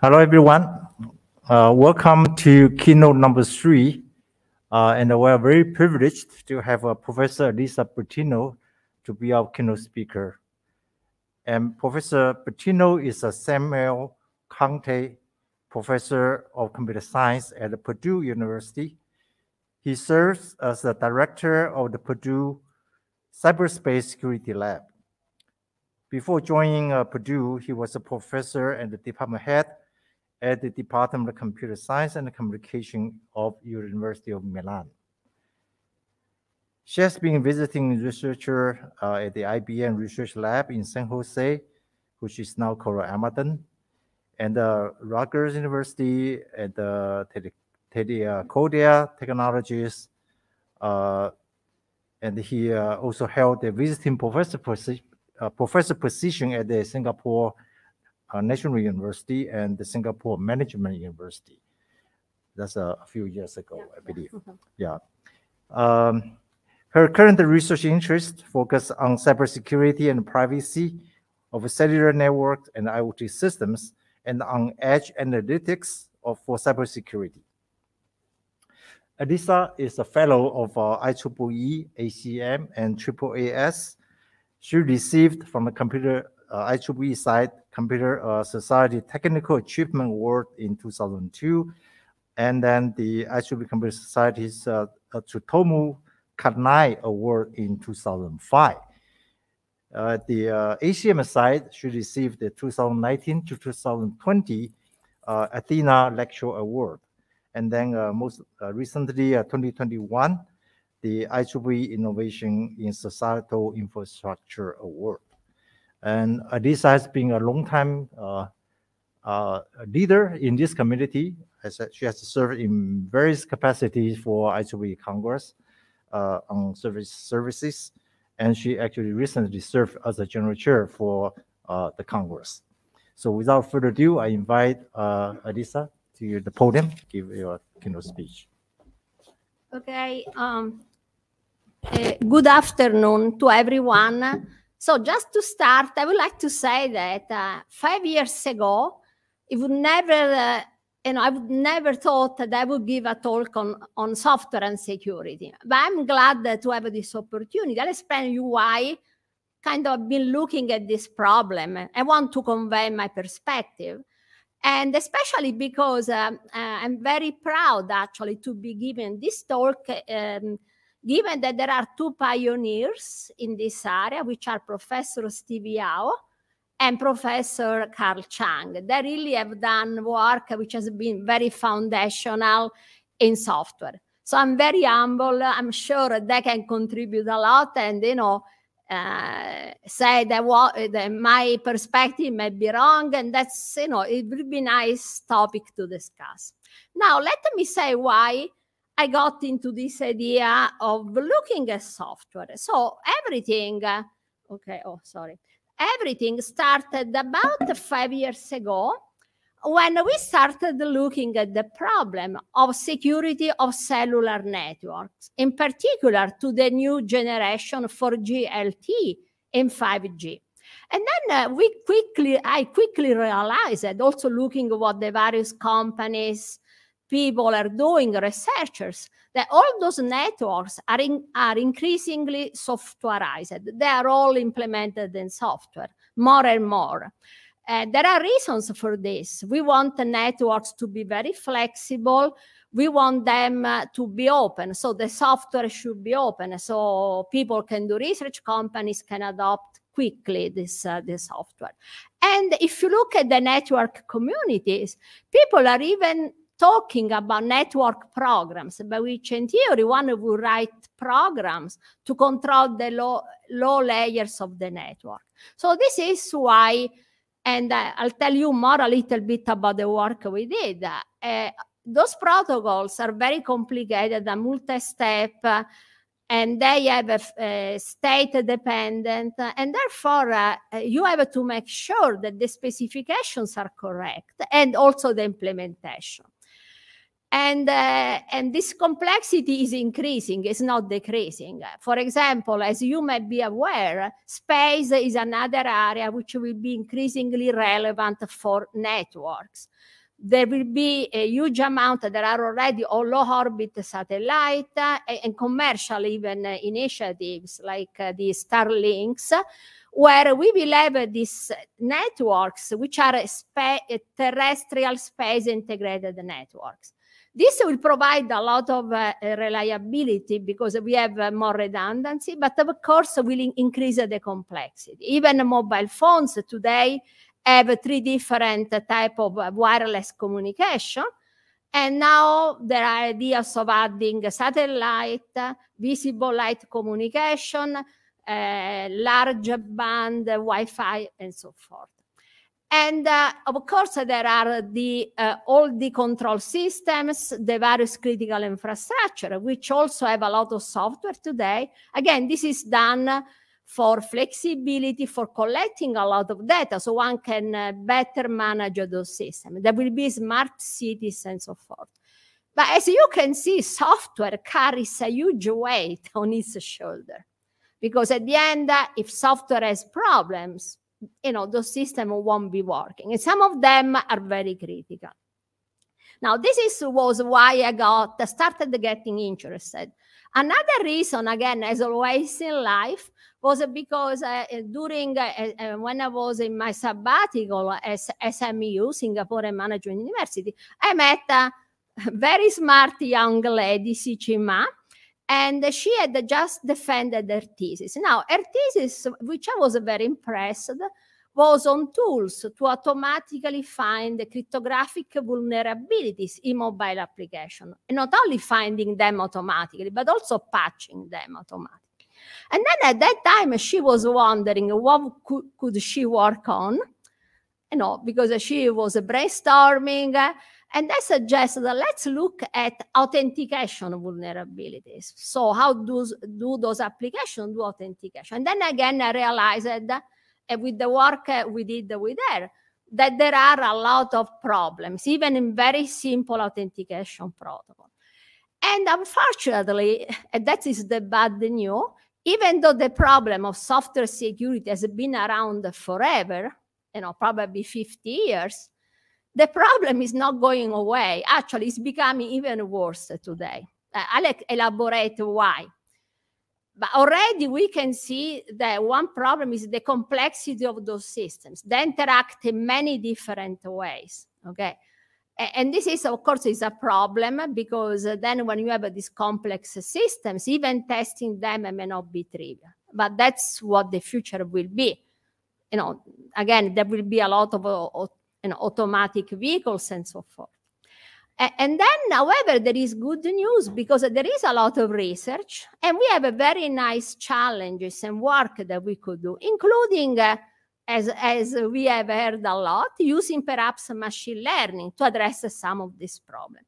Hello, everyone. Uh, welcome to keynote number three. Uh, and we are very privileged to have uh, Professor Lisa Bertino to be our keynote speaker. And Professor Bertino is a Samuel Conte Professor of Computer Science at Purdue University. He serves as the director of the Purdue Cyberspace Security Lab. Before joining uh, Purdue, he was a professor and the department head at the Department of Computer Science and Communication of University of Milan. She has been visiting researcher uh, at the IBM Research Lab in San Jose, which is now called Amaden, and uh, Rutgers University and the uh, Telia uh, Technologies. Uh, and he uh, also held a visiting professor, posi uh, professor position at the Singapore uh, National University and the Singapore Management University. That's a few years ago, yeah. I believe. yeah. Um, her current research interests focus on cybersecurity and privacy of cellular networks and IoT systems and on edge analytics of, for cybersecurity. Alisa is a fellow of uh, IEEE, ACM, and AAAS. She received from the computer uh, IEEE side Computer uh, Society Technical Achievement Award in 2002. And then the ICB Computer Society's uh, uh Tsutomu Kanai Award in 2005. Uh, the uh, ACM side should receive the 2019 to 2020 uh, Athena Lecture Award. And then uh, most recently, 2021, the IEEE Innovation in Societal Infrastructure Award. And Adisa uh, has been a long time uh, uh, leader in this community. she has served in various capacities for ITB Congress on service services. And she actually recently served as a general chair for the Congress. So without further ado, I invite Adisa to the podium, give your keynote speech. Okay. Um, uh, good afternoon to everyone. So just to start, I would like to say that uh, five years ago, it would never, uh, you know, I would never thought that I would give a talk on, on software and security. But I'm glad to have this opportunity. I'll explain you why kind of been looking at this problem. I want to convey my perspective. And especially because um, uh, I'm very proud actually to be given this talk um, Given that there are two pioneers in this area, which are Professor Steve Yao and Professor Carl Chang, they really have done work which has been very foundational in software. So I'm very humble. I'm sure they can contribute a lot, and you know, uh, say that, what, that my perspective may be wrong, and that's you know, it would be nice topic to discuss. Now, let me say why I got into this idea of looking at software. So everything, okay, oh, sorry. Everything started about five years ago when we started looking at the problem of security of cellular networks, in particular to the new generation 4G LTE and 5G. And then uh, we quickly, I quickly realized, also looking at what the various companies people are doing, researchers, that all those networks are, in, are increasingly softwareized. They are all implemented in software, more and more. there are reasons for this. We want the networks to be very flexible. We want them uh, to be open. So the software should be open. So people can do research, companies can adopt quickly this, uh, this software. And if you look at the network communities, people are even talking about network programs, but which in theory one would write programs to control the low, low layers of the network. So this is why, and uh, I'll tell you more a little bit about the work we did. Uh, those protocols are very complicated, a multi-step, uh, and they have a, state dependent, uh, and therefore uh, you have to make sure that the specifications are correct and also the implementation. And, uh, and this complexity is increasing, it's not decreasing. For example, as you might be aware, space is another area which will be increasingly relevant for networks. There will be a huge amount, there are already low orbit satellite uh, and commercial even uh, initiatives like uh, the Starlinks, where we will have these networks, which are spa terrestrial space integrated networks. This will provide a lot of uh, reliability because we have uh, more redundancy, but of course will increase the complexity. Even mobile phones today have three different type of wireless communication. And now there are ideas of adding satellite, visible light communication, uh, large band, Wi-Fi, and so forth. And uh, of course, there are the, uh, all the control systems, the various critical infrastructure, which also have a lot of software today. Again, this is done for flexibility, for collecting a lot of data, so one can uh, better manage those systems. There will be smart cities and so forth. But as you can see, software carries a huge weight on its shoulder, because at the end, uh, if software has problems, you know, the system won't be working. And some of them are very critical. Now, this is, was why I got started getting interested. Another reason, again, as always in life, was because uh, uh during uh, uh, uh, when I was in my sabbatical at SMU, Singapore Management University, I met uh, a very smart young lady, Sichima, and she had just defended her thesis. Now, her thesis, which I was very impressed, was on tools to automatically find the cryptographic vulnerabilities in mobile application, and not only finding them automatically, but also patching them automatically. And then at that time, she was wondering what could, could she work on, you know, because she was brainstorming, and I suggest that let's look at authentication vulnerabilities. So how does, do those applications do authentication? And then again, I realized that eh, with the work we did with there that there are a lot of problems, even in very simple authentication protocol. And unfortunately, and that is the bad news, even though the problem of software security has been around forever, you know, probably 50 years, the problem is not going away. Actually, it's becoming even worse today. Uh, I'll elaborate why. But already we can see that one problem is the complexity of those systems. They interact in many different ways. Okay. And this is, of course, is a problem because uh, then when you have these complex systems, even testing them may not be trivial. But that's what the future will be. You know, again, there will be a lot of uh, and automatic vehicles and so forth. And then, however, there is good news because there is a lot of research and we have a very nice challenges and work that we could do, including, uh, as, as we have heard a lot, using perhaps machine learning to address some of this problem.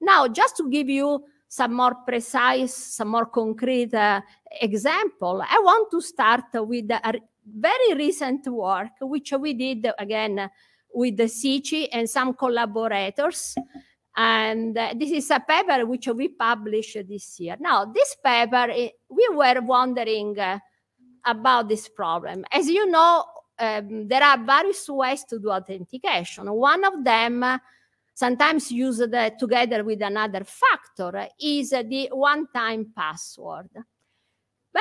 Now, just to give you some more precise, some more concrete uh, example, I want to start with a very recent work, which we did again with the CIC and some collaborators. And uh, this is a paper which we published this year. Now, this paper, eh, we were wondering uh, about this problem. As you know, um, there are various ways to do authentication. One of them, uh, sometimes used uh, together with another factor, is the one-time password.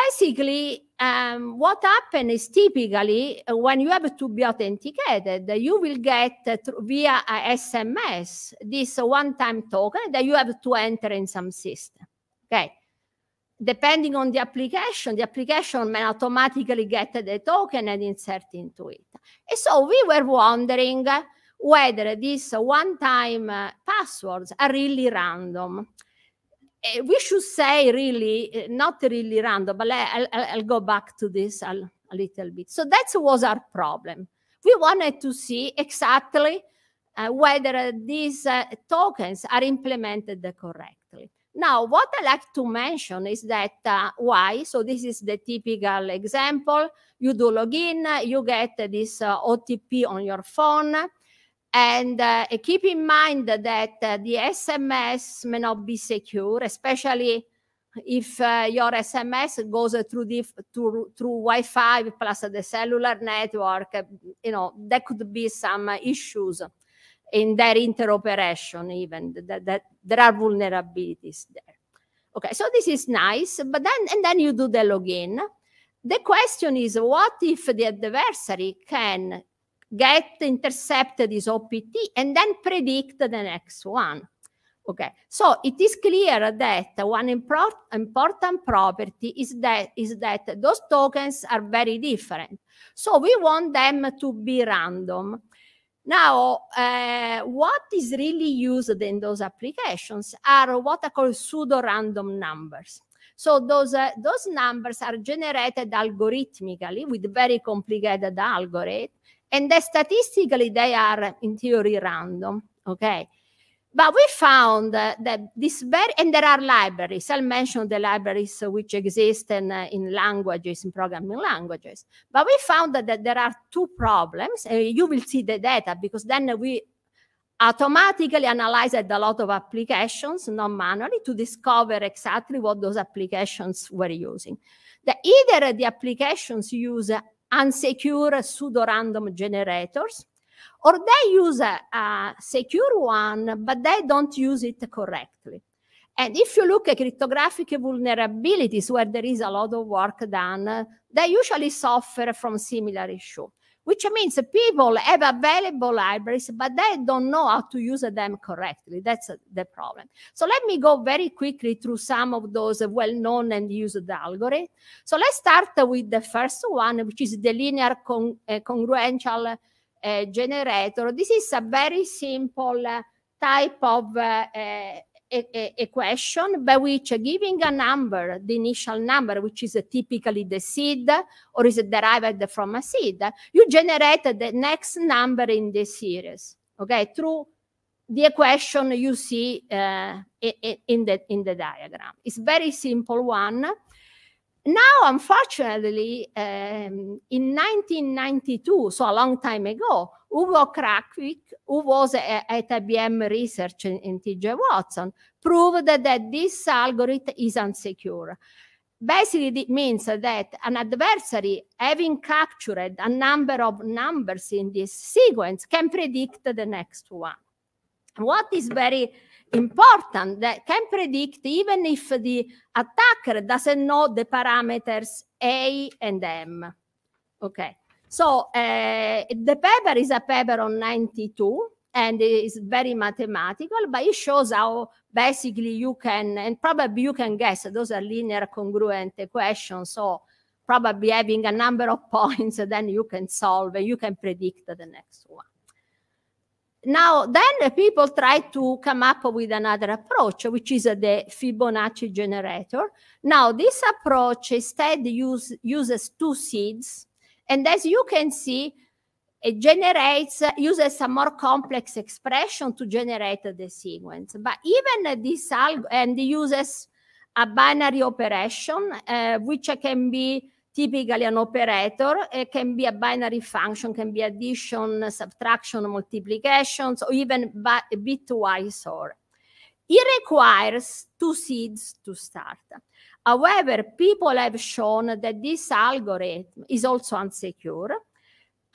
Basically, um, what happens is typically uh, when you have to be authenticated, you will get uh, via SMS this one-time token that you have to enter in some system. Okay. Depending on the application, the application may automatically get the token and insert into it. And so we were wondering whether these one-time uh, passwords are really random. Eh, we should say really, eh, not really random, but I'll, I'll go back to this a, a little bit. So that was our problem. We wanted to see exactly uh, whether these uh, tokens are implemented correctly. Now, what I like to mention is that uh, why, so this is the typical example, you do login, you get this OTP on your phone, and uh, keep in mind that uh, the SMS may not be secure, especially if uh, your SMS goes through, diff- through, through Wi-Fi plus the cellular network, you know, there could be some issues in their interoperation even, that, that there are vulnerabilities there. Okay, so this is nice, but then, and then you do the login. The question is, what if the adversary can get intercept this OPT, and then predict the next one. Okay, so it is clear that one impor important property is that, is that those tokens are very different. So we want them to be random. Now, uh, what is really used in those applications are what are called pseudo-random numbers. So those, uh, those numbers are generated algorithmically with very complicated algorithm and that statistically, they are in theory random. Okay. But we found that this very, and there are libraries. I'll mention the libraries which exist in, in languages, in programming languages. But we found that, there are two problems. you will see the data because then we automatically analyzed a lot of applications, not manually, to discover exactly what those applications were using. That either the applications use unsecure pseudo random generators, or they use a, a secure one, but they don't use it correctly. And if you look at cryptographic vulnerabilities where there is a lot of work done, they usually suffer from similar issue which means people have available libraries, but they don't know how to use them correctly. That's uh, the problem. So let me go very quickly through some of those well-known and used algorithms. So let's start with the first one, which is the linear con uh, congruential uh, generator. This is a very simple uh, type of uh, uh, a, a, a question by which giving a number, the initial number, which is typically the seed or is derived from a seed, you generate the next number in the series, okay, through the equation you see uh, in, the, in the diagram. It's very simple one now, unfortunately, um, in 1992, so a long time ago, Ugo Krakwick, who was at IBM Research in, in TJ Watson, proved that, that this algorithm is unsecure. Basically, it means that an adversary, having captured a number of numbers in this sequence, can predict the next one. What is very important that eh, can predict even if the attacker doesn't know the parameters A and M. Okay, so uh, the paper is a paper on 92 and it's very mathematical, but it shows how basically you can, and probably you can guess, those are linear congruent equations, so probably having a number of points, then you can solve, and you can predict the next one now, then people try to come up with another approach, which is the Fibonacci generator. Now, this approach instead use, uses two seeds. And as you can see, it generates, uses a more complex expression to generate the sequence. But even this algo, and uses a binary operation, uh, which can be typically an operator. It can be a binary function, can be addition, subtraction, multiplications, or even bitwise or. It requires two seeds to start. However, people have shown that this algorithm is also unsecure.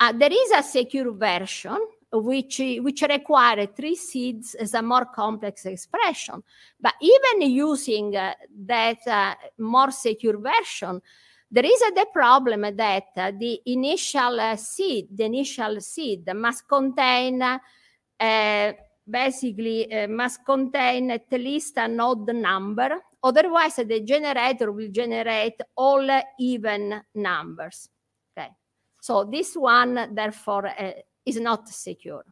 Uh, there is a secure version which, which require three seeds as a more complex expression. But even using uh, that uh, more secure version, there is the problem that the initial seed, the initial seed must contain uh, basically uh, must contain at least an odd number. Otherwise, the generator will generate all uh, even numbers. Okay, so this one therefore uh, is not secure.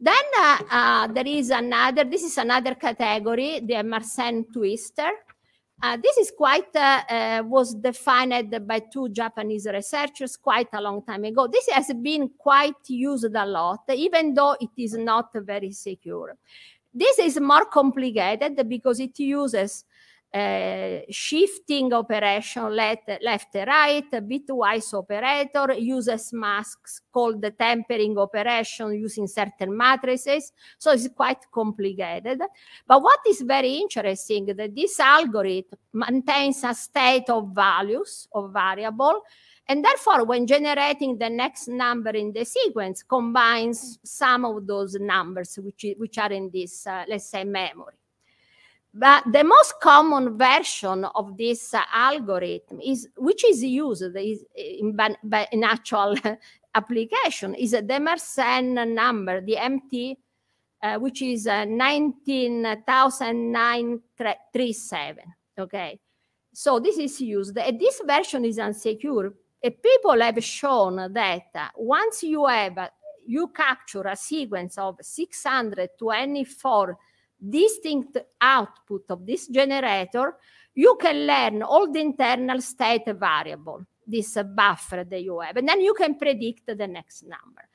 Then uh, uh, there is another. This is another category, the Mersenne twister. Uh, this is quite uh, uh, was defined by two Japanese researchers quite a long time ago. This has been quite used a lot, even though it is not very secure. This is more complicated because it uses uh, shifting operation left, left right, bitwise operator uses masks called the tempering operation using certain matrices. So it's quite complicated. But what is very interesting that this algorithm maintains a state of values of variable. And therefore, when generating the next number in the sequence, combines some of those numbers which, which are in this, uh, let's say, memory. But the most common version of this uh, algorithm is, which is used is in, by, in actual application, is the Mersenne number, the MT, uh, which is uh, 19,937. Okay, so this is used, this version is unsecure. people have shown that uh, once you have uh, you capture a sequence of 624 distinct output of this generator, you can learn all the internal state variable, this buffer that you have, and then you can predict the next number.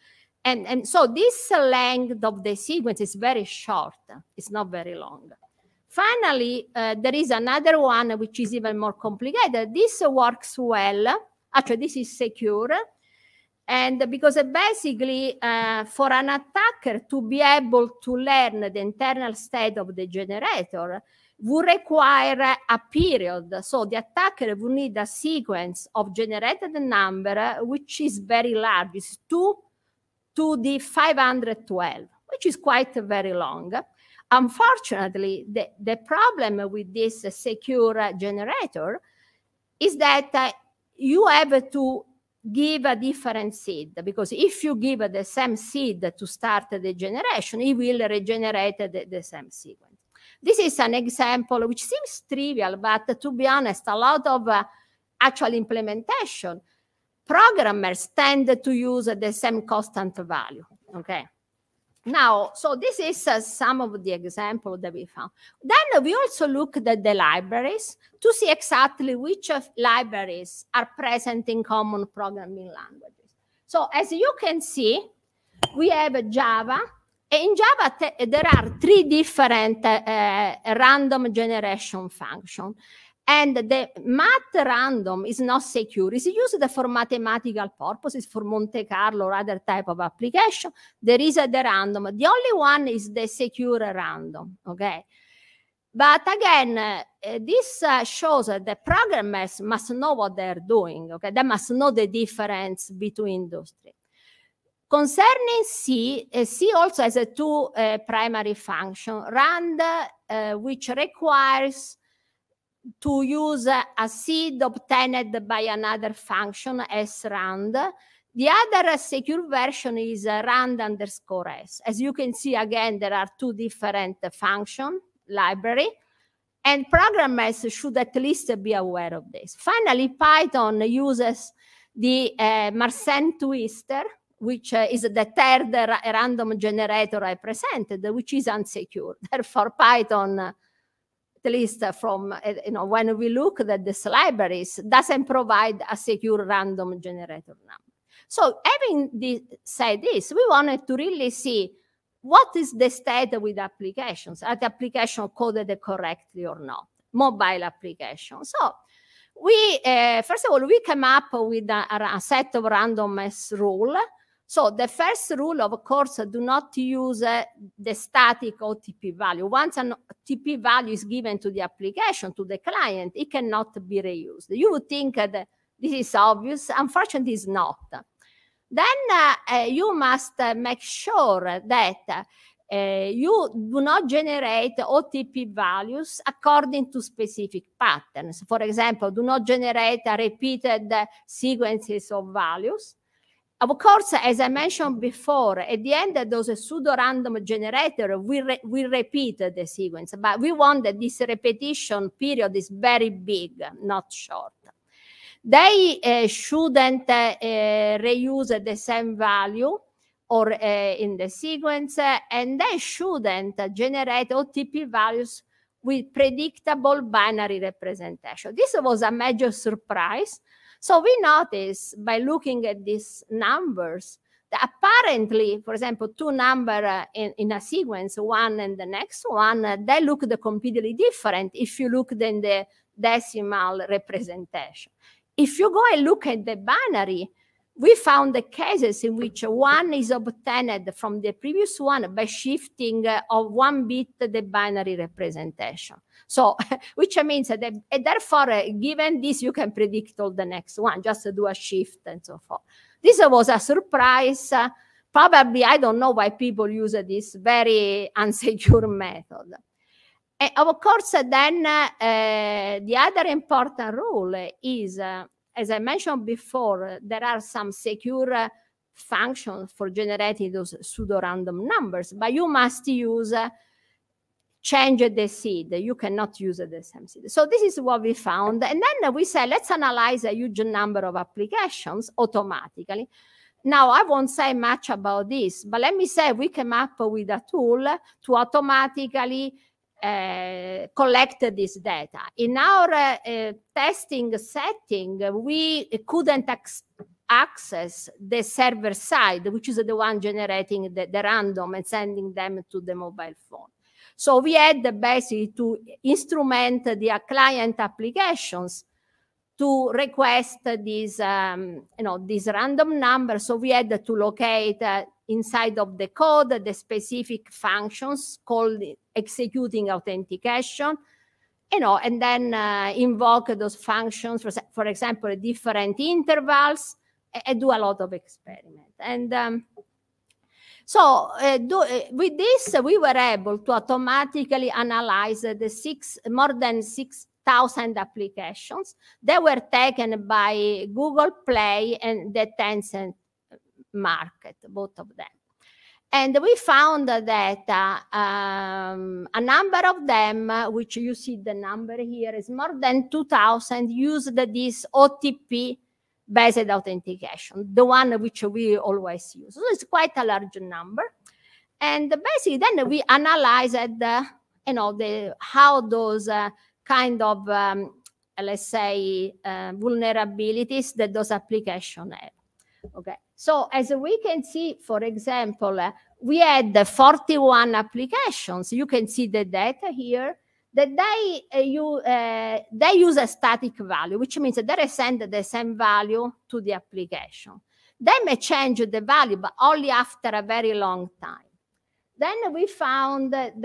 And, and so this length of the sequence is very short, it's not very long. Finally, uh, there is another one which is even more complicated. This works well. Actually, this is secure and because basically, uh, for an attacker to be able to learn the internal state of the generator would require a period. So the attacker would need a sequence of generated number, which is very large. It's 2 to the 512, which is quite very long. Unfortunately, the, the problem with this secure generator is that uh, you have to give a different seed because if you give the same seed to start the generation, it will regenerate the, the same sequence. This is an example which seems trivial, but to be honest, a lot of uh, actual implementation programmers tend to use the same constant value. Okay. Now, so this is uh, some of the example that we found. Then we also looked at the libraries to see exactly which of libraries are present in common programming languages. So as you can see, we have Java. In Java, there are three different uh, uh random generation functions. And the math random is not secure. It's used for mathematical purposes, for Monte Carlo or other type of application. There is a the random. The only one is the secure random, okay? But again, uh, uh this uh, shows that the programmers must know what they're doing, okay? They must know the difference between those three. Concerning C, uh, C also has a two uh, primary function, rand, uh, which requires to use a seed obtained by another function, srand. The other secure version is rand underscore s. As you can see, again, there are two different function library. And programmers should at least be aware of this. Finally, Python uses the uh, Marsen twister, which uh, is the third random generator I presented, which is unsecure. Therefore, Python least from, eh, you know, when we look at the libraries, doesn't provide a secure random generator number. So having this, said this, we wanted to really see what is the state with applications? Are the application coded correctly or not? Mobile application. So we, uh, first of all, we came up with a, a set of randomness rule so the first rule, of course, do not use uh, the static OTP value. Once an OTP value is given to the application, to the client, it cannot be reused. You would think that this is obvious. Unfortunately, it's not. Then uh, you must make sure that you do not generate OTP values according to specific patterns. For example, do not generate repeated sequences of values of course, as I mentioned before, at the end, those pseudo-random generator will, re will repeat the sequence, but we want that this repetition period is very big, not short. They uh, shouldn't uh, uh, reuse the same value or uh, in the sequence, and they shouldn't generate OTP values with predictable binary representation. This was a major surprise so we notice by looking at these numbers that apparently, for example, two number uh, in, in, a sequence, one and the next one, uh, they look completely different if you look in the decimal representation. If you go and look at the binary, we found the cases in which one is obtained from the previous one by shifting uh, of one bit the binary representation. So, which means that, uh, therefore, uh, given this, you can predict all the next one, just do a shift and so forth. This was a surprise. probably, I don't know why people use this very unsecure method. And of course, then uh, the other important rule is uh, as I mentioned before, uh, there are some secure uh, functions for generating those pseudo-random numbers, but you must use uh, change the seed. You cannot use the same seed. So this is what we found. And then we say, let's analyze a huge number of applications automatically. Now, I won't say much about this, but let me say we came up with a tool to automatically Collected eh, collect this data. In our uh, uh, testing setting, we couldn't ac access the server side, which is the one generating the, the, random and sending them to the mobile phone. So we had the basic to instrument the client applications to request this, um, you know, this random number. So we had to locate uh, inside of the code the specific functions called executing authentication, you know, and then uh, invoke those functions, for, for example, different intervals, and do a lot of experiment. And um, so uh, do, uh, with this, uh, we were able to automatically analyze the six more than six thousand applications. They were taken by Google Play and the Tencent market, both of them. And we found that uh, um, a number of them, which you see the number here, is more than 2,000 used this OTP based authentication, the one which we always use. So it's quite a large number. And basically, then we analyzed, uh, you know, the, how those uh, kind of, um, let's say, uh, vulnerabilities that those applications have. Okay, so as we can see, for example, uh, we had 41 applications. You can see the data here that they uh, you uh, they use a static value, which means that they send the same value to the application. They may change the value, but only after a very long time. Then we found that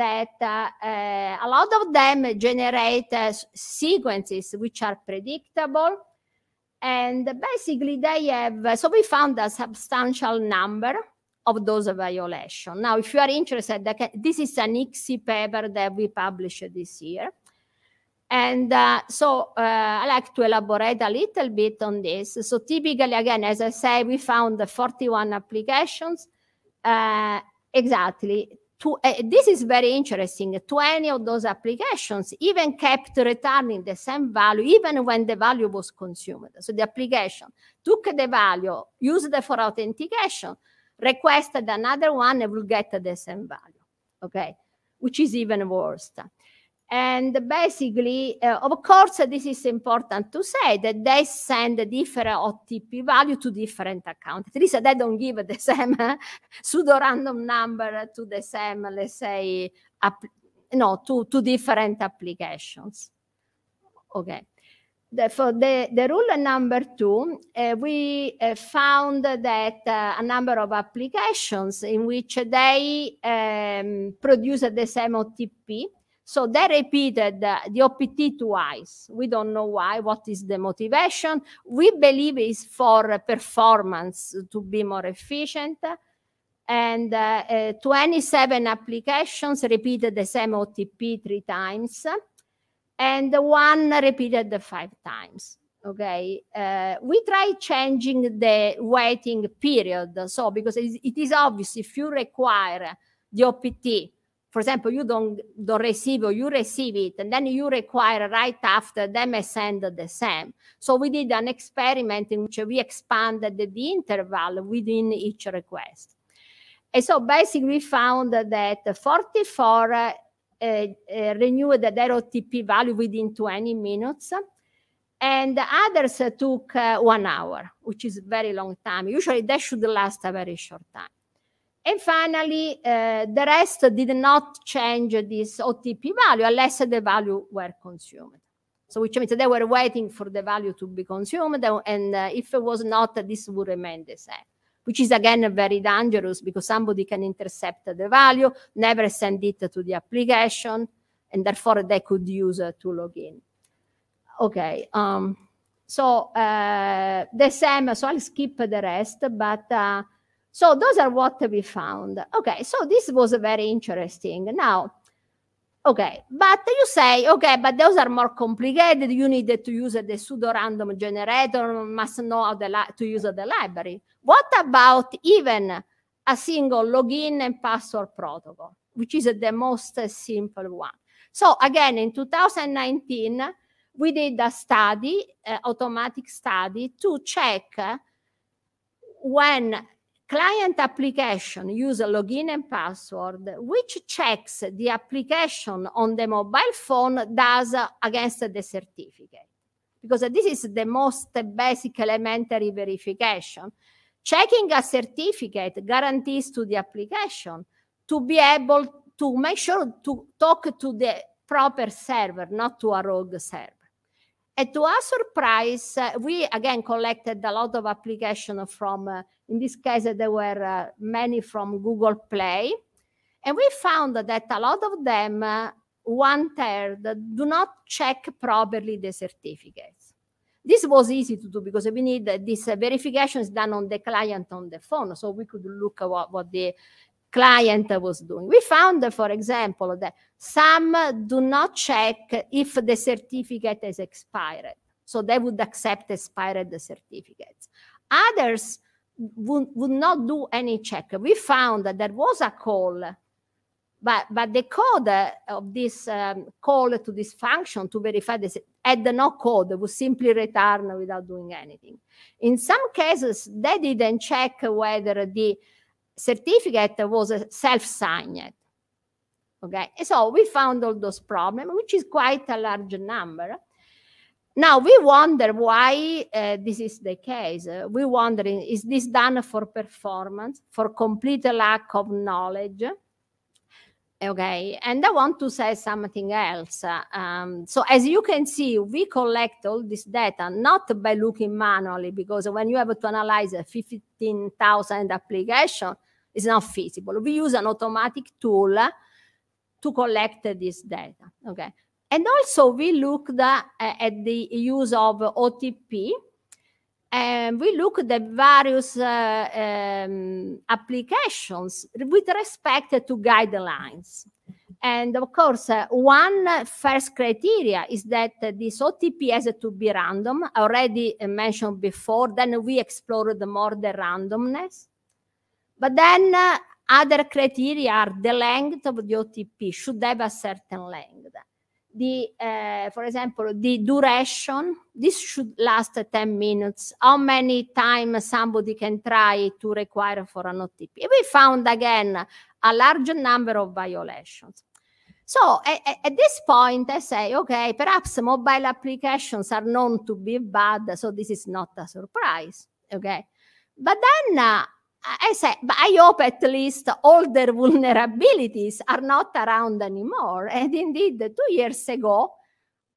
uh, a lot of them generate uh, sequences which are predictable. And basically, they have, so we found a substantial number of those violation. Now, if you are interested, this is an ICSI paper that we published this year. And uh, so uh, I like to elaborate a little bit on this. So typically, again, as I say, we found 41 applications. Uh, Exactly. To, uh, this is very interesting to any of those applications, even kept returning the same value even when the value was consumed. So the application took the value, used it for authentication, requested another one, and will get the same value, okay? Which is even worse. And basically, uh, of course, this is important to say that they send a different OTP value to different accounts. At least they don't give the same eh, pseudo random number to the same, let's say, no, to, to different applications. Okay. The, for the, the rule number two, uh, we uh, found that uh, a number of applications in which they um, produce the same OTP so they repeated uh, the OPT twice. We don't know why. What is the motivation? We believe is for performance to be more efficient. And uh, uh, 27 applications repeated the same OTP three times, and one repeated the five times. Okay, uh, we try changing the waiting period. So because it is obvious if you require the OPT for example, you don't, don't receive or you receive it, and then you require right after them I send the same. So we did an experiment in which we expanded the, the interval within each request. And so basically we found that 44 uh, uh, renewed their OTP value within 20 minutes, and others took uh, one hour, which is very long time. Usually that should last a very short time. And finally, uh, the rest did not change this OTP value unless the value were consumed. So which means they were waiting for the value to be consumed, and uh, if it was not, this would remain the same. Which is again very dangerous because somebody can intercept the value, never send it to the application, and therefore they could use it eh, to log in. Okay. Um, so uh, the same. So I'll skip the rest, but. So those are what we found. Okay, so this was very interesting. Now, okay, but you say, okay, but those are more complicated. You need to use the pseudo-random generator, must know how to use the library. What about even a single login and password protocol, which is the most simple one? So again, in 2019, we did a study, uh, automatic study, to check when client application a login and password, which checks the application on the mobile phone does against the certificate. Because this is the most basic elementary verification. Checking a certificate guarantees to the application to be able to make sure to talk to the proper server, not to a rogue server. And to our surprise, uh, we again collected a lot of applications from, uh, in this case, there were uh, many from Google Play. And we found that a lot of them, uh, one third, do not check properly the certificates. This was easy to do because we need this verification is done on the client on the phone. So we could look at what, what the client was doing. We found, for example, that some do not check if the certificate is expired. So they would accept expired certificates. Others would, would not do any check. We found that there was a call, but, but the code of this um, call to this function to verify this had no code, would simply return without doing anything. In some cases, they didn't check whether the certificate was self-signed. Okay, so we found all those problems, which is quite a large number. Now we wonder why uh, this is the case. Uh, we wondering, is this done for performance, for complete lack of knowledge? Okay, and I want to say something else. Um, so as you can see, we collect all this data not by looking manually, because when you have to analyze 15,000 application, it's not feasible. We use an automatic tool to collect this data. Okay, and also we looked uh, at the use of OTP, and we look at the various uh, um, applications with respect to guidelines. And of course, uh, one first criteria is that uh, this OTP has to be random, already mentioned before, then we explore the more the randomness. But then uh, other criteria are the length of the OTP should have a certain length the, uh, for example, the duration. This should last 10 minutes. How many times somebody can try to require for an OTP? We found again a large number of violations. So at, this point, I say, okay, perhaps mobile applications are known to be bad, so this is not a surprise, okay? But then uh, I say, but I hope at least all their vulnerabilities are not around anymore. And indeed, two years ago,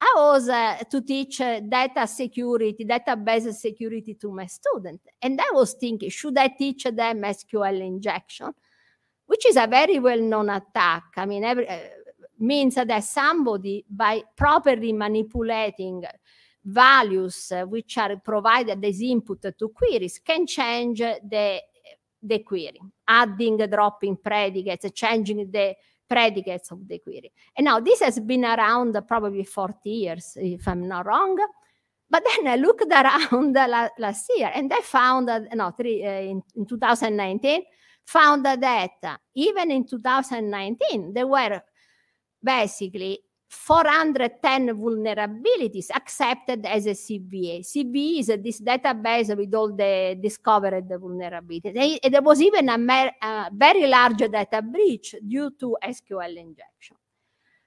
I was uh, to teach uh, data security, database security to my students. And I was thinking, should I teach them SQL injection, which is a very well known attack? I mean, every, uh, means that somebody, by properly manipulating values uh, which are provided as input to queries, can change the the query, adding, dropping predicates, changing the predicates of the query. And now this has been around probably 40 years, if I'm not wrong. But then I looked around last year and I found that, no, three, uh, in, in 2019, found that even in 2019, there were basically 410 vulnerabilities accepted as a CVE. CVE is this database with all the discovered vulnerabilities. And there was even a, a very large data breach due to SQL injection.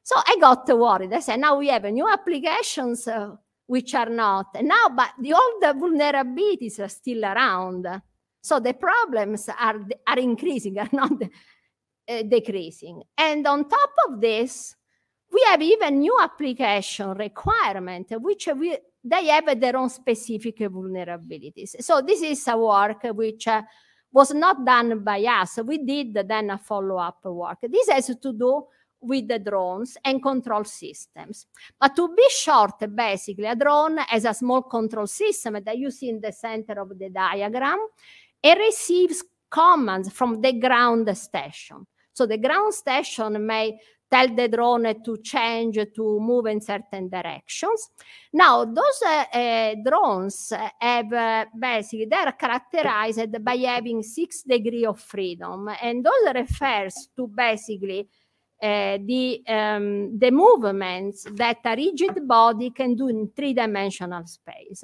So I got worried. I said, now we have new applications uh, which are not. And now, but the, all the vulnerabilities are still around. So the problems are, are increasing, are not uh, decreasing. And on top of this, we have even new application requirement, which we, they have their own specific vulnerabilities. So this is a work which uh, was not done by us. We did then a follow-up work. This has to do with the drones and control systems. But to be short, basically, a drone has a small control system that you see in the center of the diagram. It receives commands from the ground station. So the ground station may tell the drone to change, to move in certain directions. Now, those uh, uh, drones have uh, basically, they're characterized by having six degree of freedom. And those refers to basically eh, the, um, the movements that a rigid body can do in three-dimensional space.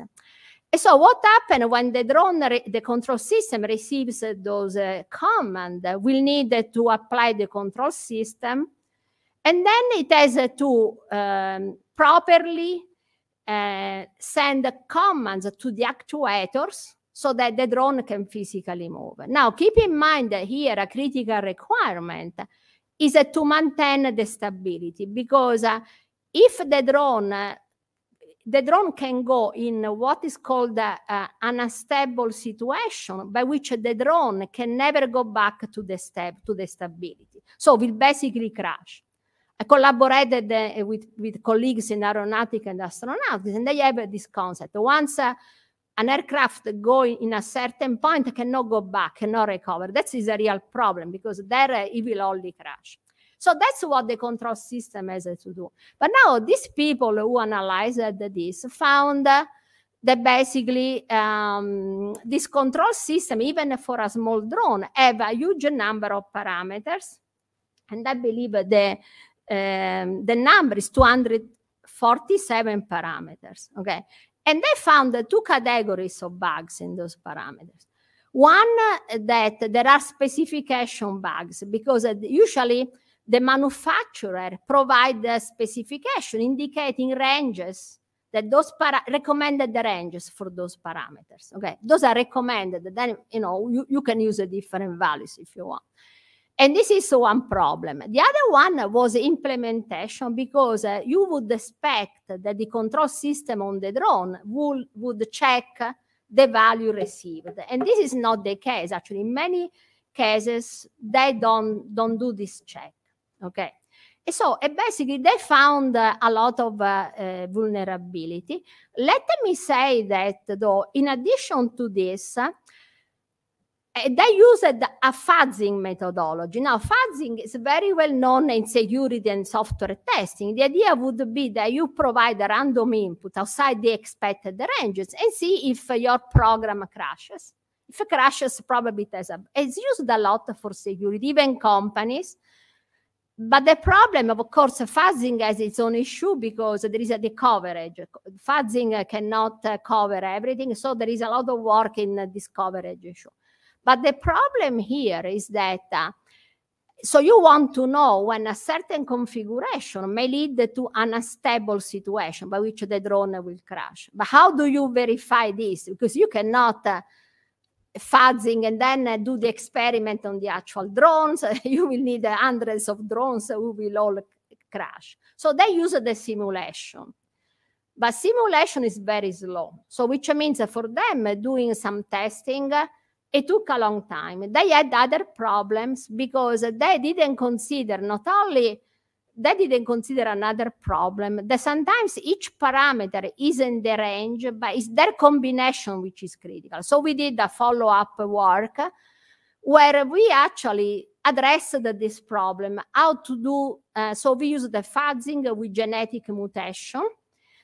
So what happens when the drone, the control system receives those uh, command? We'll need to apply the control system and then it has uh, to um, properly uh, send commands to the actuators so that the drone can physically move. Now, keep in mind that here a critical requirement is uh, to maintain the stability because uh, if the drone uh, the drone can go in what is called an uh, unstable situation by which the drone can never go back to the step to the stability so will basically crash collaborated uh, with, with colleagues in aeronautics and astronautics, and they have this concept. Once uh, an aircraft going in a certain point cannot go back, cannot recover. That is a real problem because there eh, it will only crash. So that's what the control system has to do. But now these people who analyzed this found that basically um, this control system, even for a small drone, have a huge number of parameters. And I believe the um, the number is 247 parameters, okay? And they found the two categories of bugs in those parameters. One, uh, that there are specification bugs, because uh, usually the manufacturer provide the specification indicating ranges that those recommended the ranges for those parameters. Okay, those are recommended. Then you know you, you can use a different values if you want. And this is one problem. The other one was implementation because uh, you would expect that the control system on the drone would, would check the value received. And this is not the case. Actually, in many cases, they don't, don't do this check. Okay. And so basically, they found uh, a lot of uh, uh, vulnerability. Let me say that, though, in addition to this, they used a fuzzing methodology. Now, fuzzing is very well known in security and software testing. The idea would be that you provide a random input outside the expected ranges and see if your program crashes. If it crashes, probably it a, it's used a lot for security, even companies. But the problem, of course, fuzzing has its own issue because there is a the coverage. Fuzzing cannot cover everything, so there is a lot of work in this coverage issue. But the problem here is that uh, so you want to know when a certain configuration may lead to an unstable situation by which the drone will crash. But how do you verify this? Because you cannot uh, fuzzing and then uh, do the experiment on the actual drones. you will need uh, hundreds of drones who will all crash. So they use the simulation. But simulation is very slow. So which means for them doing some testing it took a long time. They had other problems because they didn't consider not only they didn't consider another problem that sometimes each parameter is in the range, but it's their combination which is critical. So we did a follow-up work where we actually addressed this problem, how to do, uh, so we use the fuzzing with genetic mutation,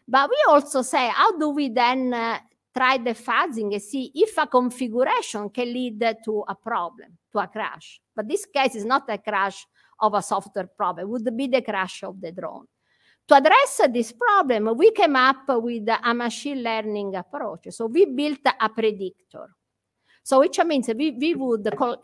but we also say, how do we then uh, try the fuzzing and see if a configuration can lead to a problem, to a crash. But this case is not a crash of a software problem, it would be the crash of the drone. To address this problem, we came up with a machine learning approach. So we built a predictor. So which means we, we would uh,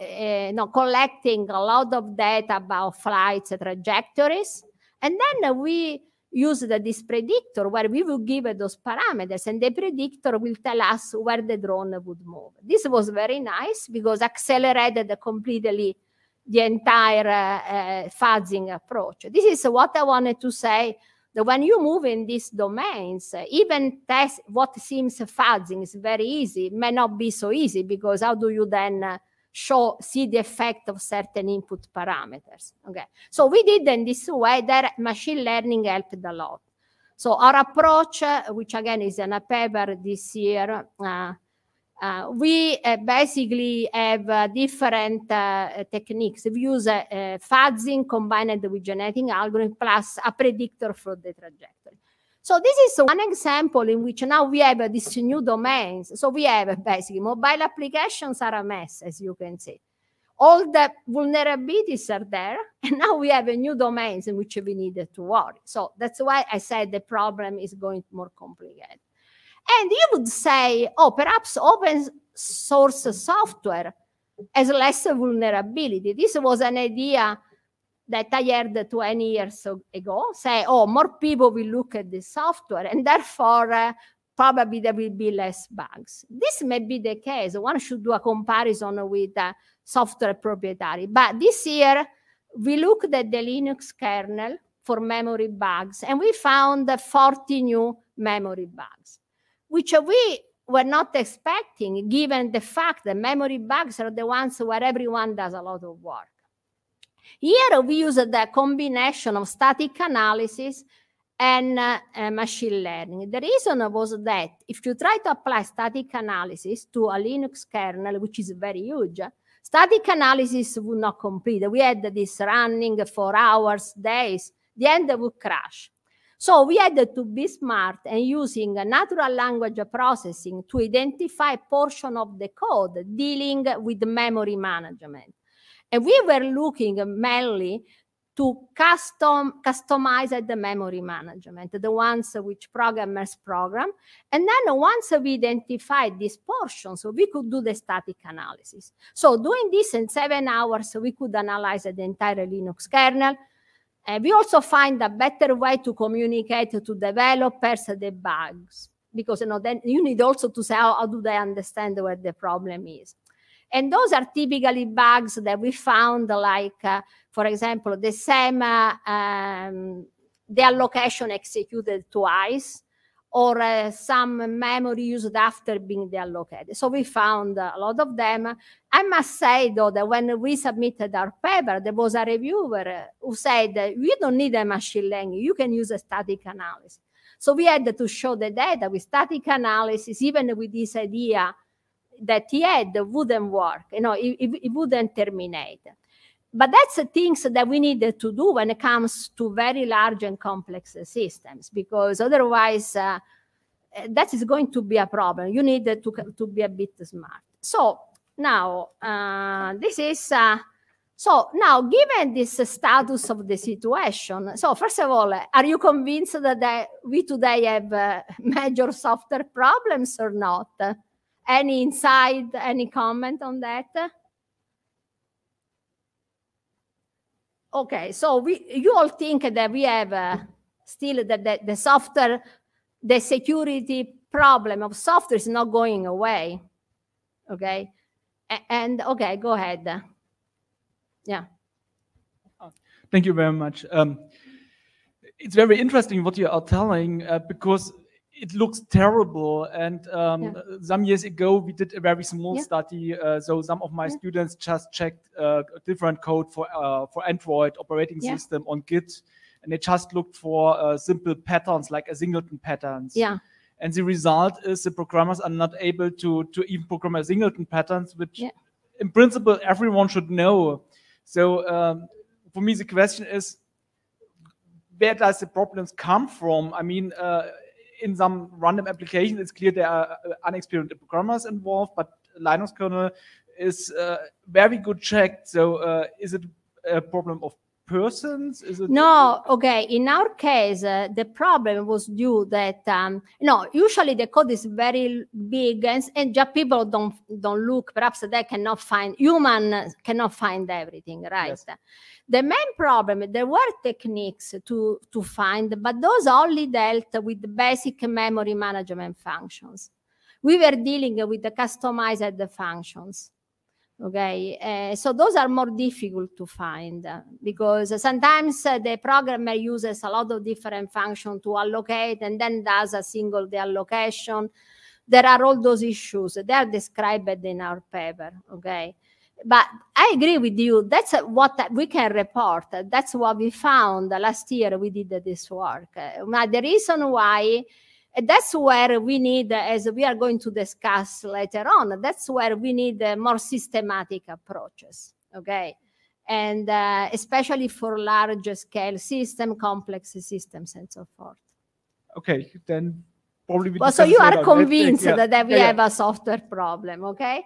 no, collecting a lot of data about flights trajectories, and then we use this predictor where we will give those parameters and the predictor will tell us where the drone would move. This was very nice because accelerated completely the entire uh, uh, fuzzing approach. This is what I wanted to say that when you move in these domains, uh, even test what seems fuzzing is very easy, may not be so easy because how do you then uh, show, see the effect of certain input parameters. Okay. So we did in this way that machine learning helped a lot. So our approach, uh, which again is in a paper this year, uh, uh, we uh, basically have uh, different uh, techniques. We use fuzzing combined with genetic algorithm plus a predictor for the trajectory. So this is one example in which now we have these new domains. So we have basically mobile applications are a mess, as you can see. All the vulnerabilities are there, and now we have a new domains in which we needed to worry. So that's why I said the problem is going more complicated. And you would say, oh, perhaps open source software has less vulnerability. This was an idea that I heard 20 years ago say, oh, more people will look at the software and therefore uh, probably there will be less bugs. This may be the case. One should do a comparison with uh, software proprietary. But this year, we looked at the Linux kernel for memory bugs and we found 40 new memory bugs, which we were not expecting given the fact that memory bugs are the ones where everyone does a lot of work. Here we use the combination of static analysis and uh, uh, machine learning. The reason was that if you try to apply static analysis to a Linux kernel, which is very huge, static analysis would not complete. We had this running for hours, days, the end would crash. So we had to be smart and using natural language processing to identify portion of the code dealing with memory management. And we were looking mainly to custom customize the memory management, the ones which programmers program. And then once we identified this portion, so we could do the static analysis. So doing this in seven hours, we could analyze the entire Linux kernel. And we also find a better way to communicate to developers the bugs, because you know then you need also to say how, oh, how do they understand where the problem is. And those are typically bugs that we found, like, uh, for example, the same uh, um, the allocation executed twice or uh, some memory used after being deallocated. So we found a lot of them. I must say, though, that when we submitted our paper, there was a reviewer who said, we don't need a machine learning, you can use a static analysis. So we had to show the data with static analysis, even with this idea that he had wouldn't work, you know, it, it wouldn't terminate. But that's the things that we need to do when it comes to very large and complex systems, because otherwise uh, eh, that is going to be a problem. You need to, to be a bit smart. So now, uh, this is, uh, so now given this status of the situation, so first of all, are you convinced that, that we today have uh, major software problems or not? Any insight, any comment on that? Okay, so we, you all think that we have uh, still the, the, the software, the security problem of software is not going away. Okay, and okay, go ahead. Yeah. Thank you very much. Um, it's very interesting what you are telling uh, because it looks terrible. And um, yeah. some years ago, we did a very small yeah. study. Uh, so some of my yeah. students just checked uh, different code for uh, for Android operating system on Git, and they just looked for uh, simple patterns like a singleton patterns. Yeah. And the result is the programmers are not able to to even program a singleton patterns, which in principle everyone should know. So um, for me, the question is. Where does the problems come from? I mean, uh, in some random applications, it's clear there are uh, unexperienced programmers involved, but Linux kernel is uh, very good checked. So uh, is it a problem of persons? Is it no, okay. In our case, uh, the problem was due that um, no. Usually the code is very big, and, and just people don't don't look. Perhaps they cannot find human cannot find everything, right? Yes. The main problem there were techniques to to find, but those only dealt with basic memory management functions. We were dealing with the customized functions okay uh, so those are more difficult to find because uh, sometimes the programmer uses a lot of different functions to allocate and then does a single deallocation. allocation there are all those issues they are described in our paper okay but i agree with you that's what we can report that's what we found last year we did this work now the reason why and that's where we need, as we are going to discuss later on, that's where we need more systematic approaches. Okay. And uh, especially for large scale system, complex systems, and so forth. Okay, then probably. Well, so you are convinced that, yeah. that, we yeah, have a software problem, okay?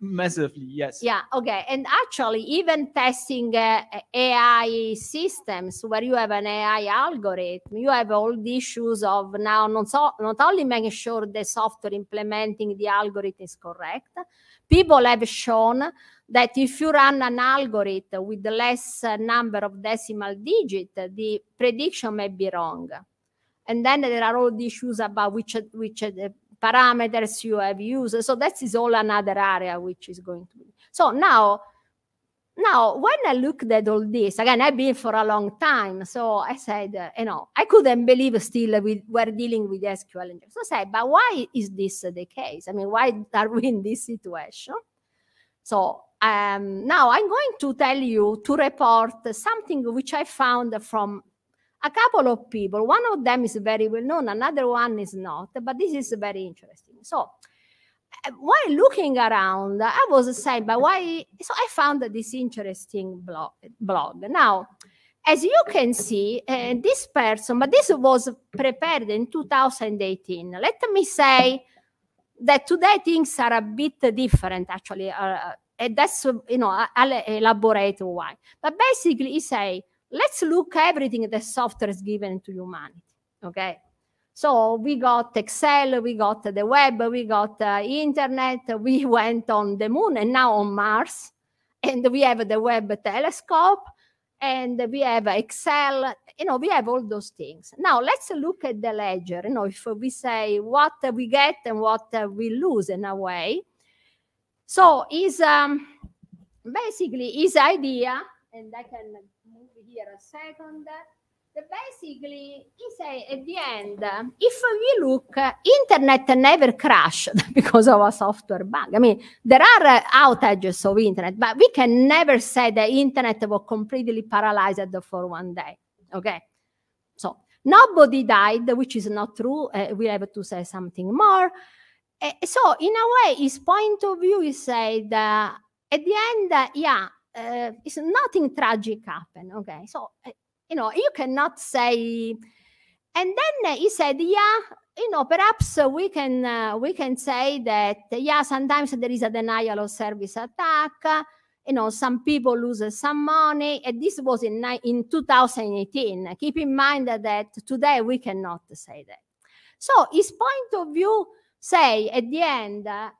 massively yes yeah okay and actually even testing uh, ai systems where you have an ai algorithm you have all the issues of now not, so, not only making sure the software implementing the algorithm is correct people have shown that if you run an algorithm with less uh, number of decimal digit the prediction may be wrong and then there are all the issues about which which uh, parameters you have used. So that is all another area which is going to be. So now, now when I looked at all this, again, I've been for a long time. So I said, uh, you know, I couldn't believe still we were dealing with SQL injection. So I said, but why is this the case? I mean, why are we in this situation? So um, now I'm going to tell you to report something which I found from a couple of people. One of them is very well known, another one is not, but this is very interesting. So, eh, while looking around, I was saying, but why? So, I found this interesting blog. blog. Now, as you can see, uh, this person, but this was prepared in 2018. Let me say that today things are a bit different, actually. Uh, and eh, that's, you know, I'll elaborate why. But basically, he say, let's look everything that software is given to humanity, okay? So we got Excel, we got the web, we got uh, internet, we went on the moon and now on Mars, and we have the web telescope, and we have Excel, you know, we have all those things. Now let's look at the ledger, you know, if we say what we get and what we lose in a way. So is um, basically his idea, and I can here a second. That basically, he say at the end, if we look, internet never crashed because of a software bug. I mean, there are uh, outages of internet, but we can never say the internet was completely paralyzed for one day. Okay, so nobody died, which is not true. Uh, we have to say something more. Uh, so in a way, his point of view is said uh, at the end, uh, yeah, uh, it's nothing tragic happened. Okay, so uh, you know you cannot say. And then he said, yeah, you know, perhaps we can uh, we can say that yeah, sometimes there is a denial of service attack. You know, some people lose some money, and this was in in 2018. Keep in mind that today we cannot say that. So his point of view say at the end uh,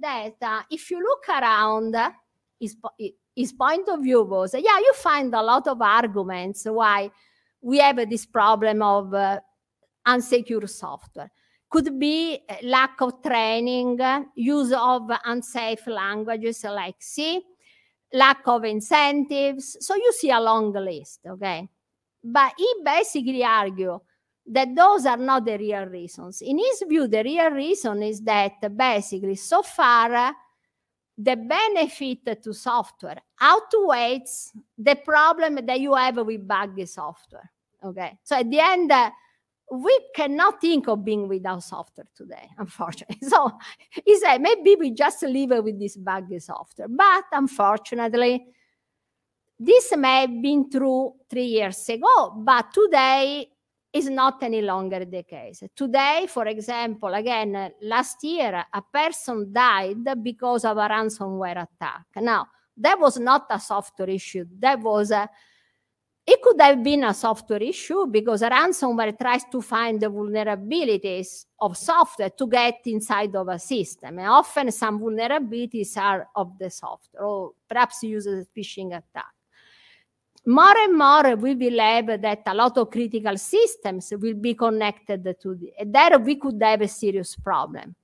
that uh, if you look around his, his point of view was, yeah, you find a lot of arguments why we have this problem of uh, unsecure software. Could be uh, lack of training, use of unsafe languages like C, lack of incentives. So you see a long list, okay? But he basically argued that those are not the real reasons. In his view, the real reason is that basically so far the benefit to software outweighs the problem that you have with buggy software. Okay. So at the end, uh, we cannot think of being without software today, unfortunately. So he said, maybe we just live with this buggy software. But unfortunately, this may have been true three years ago, but today is not any longer the case. Today, for example, again, last year, a person died because of a ransomware attack. Now, that was not a software issue. That was a, it could have been a software issue because ransomware tries to find the vulnerabilities of software to get inside of a system. And often some vulnerabilities are of the software or perhaps uses a phishing attack more and more we believe that a lot of critical systems will be connected to the, there we could have a serious problem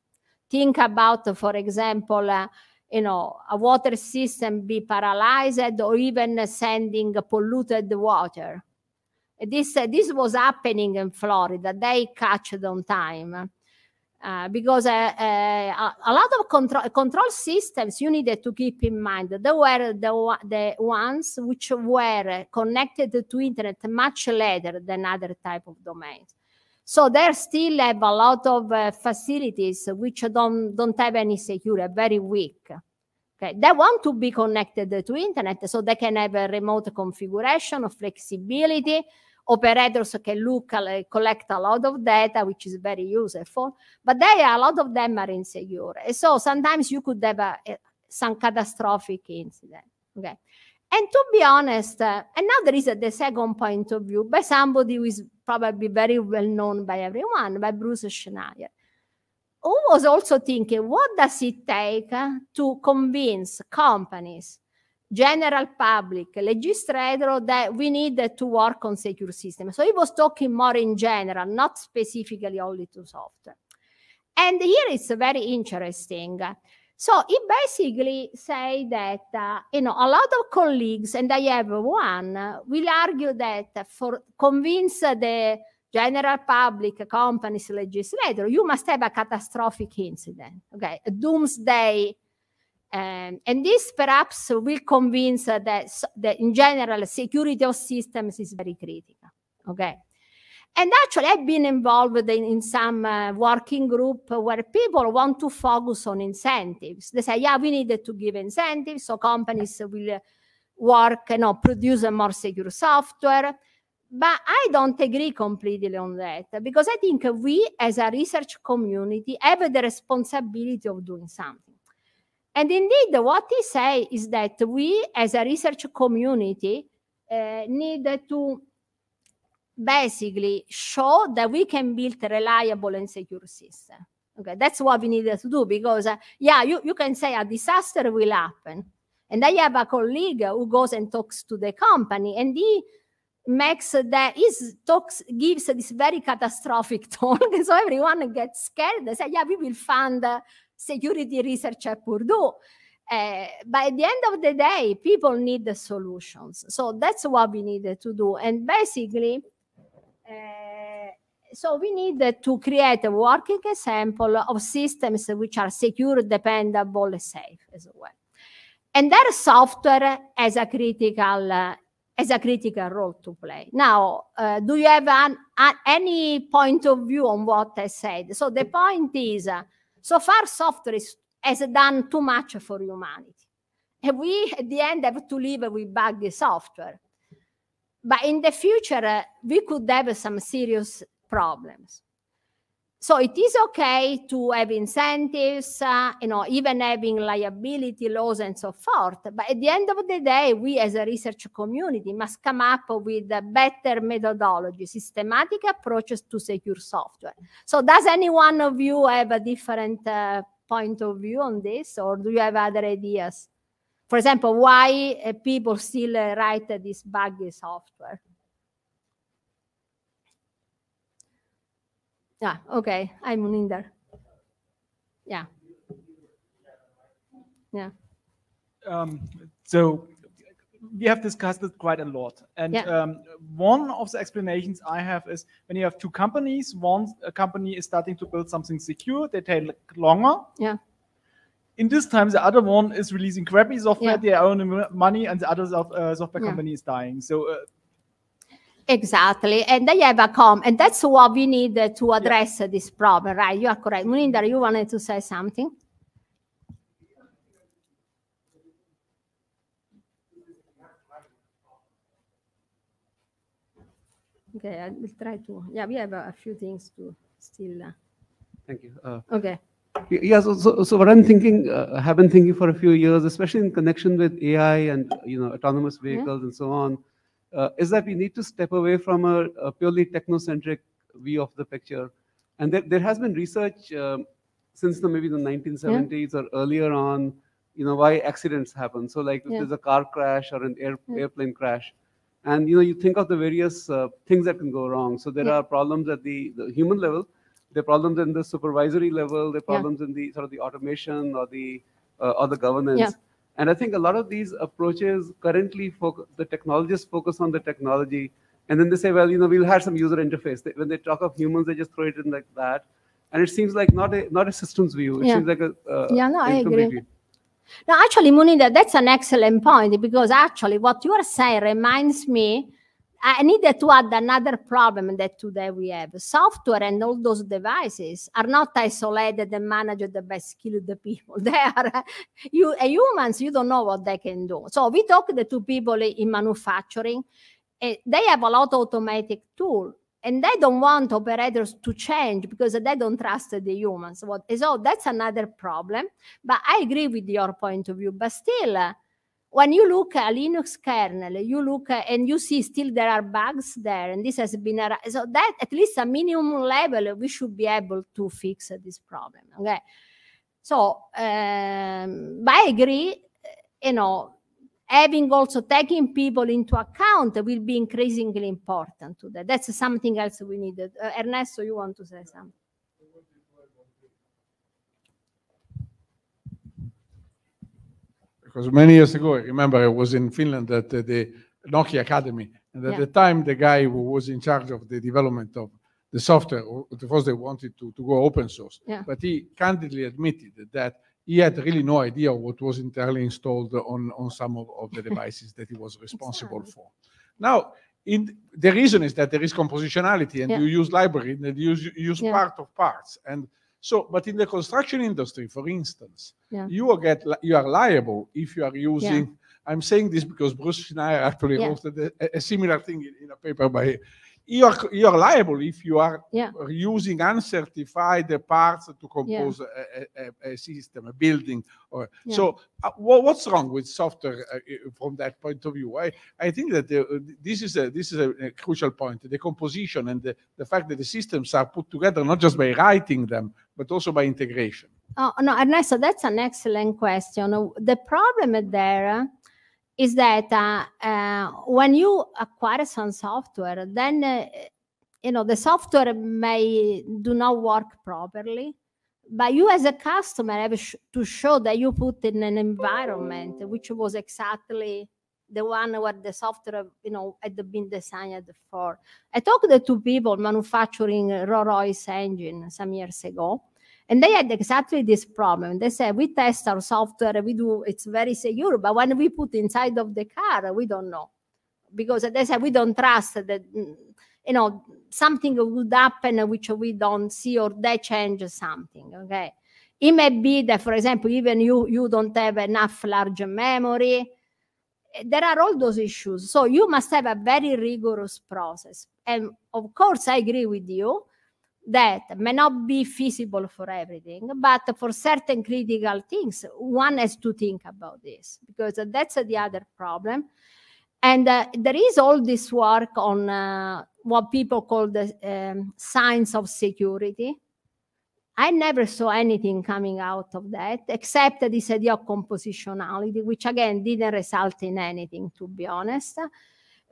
think about for example uh, you know a water system be paralyzed or even sending polluted water this uh, this was happening in florida they catched on time Eh, because uh, uh, a lot of control control systems you needed to keep in mind they were the, the ones which were connected to internet much later than other type of domains so they still have a lot of facilities which don't don't have any secure very weak okay they want to be connected to internet so they can have a remote configuration of flexibility operators can look, collect a lot of data, which is very useful, but they, a lot of them are insecure. And so sometimes you could have a, a, eh, some catastrophic incident. Okay. And to be honest, uh, and now there is a, the second point of view by somebody who is probably very well known by everyone, by Bruce Schneier, who was also thinking, what does it take uh, to convince companies general public legislator that we need to work on secure systems. So he was talking more in general, not specifically only to software. And here it's very interesting. So he basically say that uh, you know a lot of colleagues, and I have one, will argue that for convince the general public, companies, legislator, you must have a catastrophic incident, okay, a doomsday um, and this perhaps will convince uh, that, that in general security of systems is very critical. Okay. And actually, I've been involved in, in some uh, working group where people want to focus on incentives. They say, yeah, we needed to give incentives so companies will work and you know, produce a more secure software. But I don't agree completely on that because I think we as a research community have the responsibility of doing something. And indeed, what he say is that we, as a research community, uh, need to basically show that we can build reliable and secure system. Okay, that's what we needed to do because, uh, yeah, you, you can say a disaster will happen. And I have a colleague who goes and talks to the company, and he makes that his talks gives this very catastrophic tone. so everyone gets scared. They say, yeah, we will fund. Uh, security research at Purdue. Uh, By the end of the day, people need the solutions. So that's what we needed to do. And basically, uh, so we need to create a working example of systems which are secure, dependable, safe as well. And their software has a critical uh, a critical role to play. Now, uh, do you have an, any point of view on what I said? So the point is so far, software is, has done too much for humanity. And we, at the end, have to live with buggy software. But in the future, uh, we could have some serious problems. So it is okay to have incentives, uh, you know, even having liability laws and so forth. But at the end of the day, we as a research community must come up with a better methodology, systematic approaches to secure software. So does any one of you have a different uh, point of view on this or do you have other ideas? For example, why uh, people still uh, write this buggy software? Yeah, okay, I'm in there. Yeah. Yeah. Um, so we have discussed it quite a lot. And yeah. um, one of the explanations I have is when you have two companies, one company is starting to build something secure, they take longer. Yeah. In this time, the other one is releasing crappy software, yeah. they own money, and the other uh, software yeah. company is dying. So uh, Exactly. And they have a com. And that's what we need uh, to address yeah. this problem, right? You are correct. Muninder, you wanted to say something? Okay, I will try to. Yeah, we have a, a few things to still. Uh... Thank you. Uh, okay. Yeah, so, so, so what I'm thinking, I uh, have been thinking for a few years, especially in connection with AI and you know autonomous mm-hmm. vehicles yeah. and so on uh, is that we need to step away from a, a purely technocentric view of the picture. And there, there has been research um, since the, maybe the 1970s yeah. or earlier on, you know, why accidents happen. So like yeah. there's a car crash or an air, yeah. airplane crash. And, you know, you think of the various uh, things that can go wrong. So there are problems at the, the human level, there are problems in the supervisory level, there are problems in the sort of the automation or the, uh, or the governance. And I think a lot of these approaches currently, focus, the technologists focus on the technology, and then they say, well, you know, we'll have some user interface. They, when they talk of humans, they just throw it in like that, and it seems like not a not a systems view. It yeah. seems like a uh, yeah, no, I agree. View. Now, actually, Munida, that's an excellent point because actually, what you are saying reminds me I needed to add another problem that today we have. Software and all those devices are not isolated and managed by skilled people. They are you uh, humans, you don't know what they can do. So we talked to people in manufacturing. Eh, they have a lot of automatic tool and they don't want operators to change because they don't trust the humans. So that's another problem. But I agree with your point of view. But still, when you look at Linux kernel, you look at, and you see still there are bugs there, and this has been so that at least a minimum level we should be able to fix this problem. Okay, so um, I agree, you know, having also taking people into account will be increasingly important to that. That's something else we needed. Uh, Ernesto, you want to say something? because many years ago, I remember I was in Finland at the Nokia Academy, and at yeah. the time, the guy who was in charge of the development of the software, the first they wanted to, to go open source, yeah. but he candidly admitted that he had really no idea what was internally installed on, on some of, of the devices that he was responsible for. Now, in, the reason is that there is compositionality and yeah. you use library and you use, you use yeah. part of parts. And so, but in the construction industry, for instance, yeah. you get you are liable if you are using. Yeah. I'm saying this because Bruce Schneier actually yeah. wrote a, a, similar thing in, in a paper by you're you're liable if you are yeah. using uncertified parts to compose yeah. a, a, a, system, a building. Or yeah. so, uh, what's wrong with software uh, from that point of view? I, I think that uh, this is a this is a, a, crucial point: the composition and the, the fact that the systems are put together not just by writing them, but also by integration. Oh no, Ernesto, that's an excellent question. The problem there is that uh, uh, when you acquire some software, then uh, you know the software may do not work properly, but you as a customer have sh to show that you put in an environment which was exactly the one where the software you know had been designed for. I talked to people manufacturing Rolls Royce engine some years ago, and they had exactly this problem. They said, we test our software, we do, it's very secure, but when we put inside of the car, we don't know. Because they said, we don't trust that, mm, you know, something would happen which we don't see or they change something, okay? It may be that, for example, even you, you don't have enough large memory, there are all those issues. So you must have a very rigorous process. And of course, I agree with you that may not be feasible for everything, but for certain critical things, one has to think about this because that's the other problem. And uh, there is all this work on uh, what people call the um, science of security. I never saw anything coming out of that except this idea of compositionality, which again didn't result in anything, to be honest.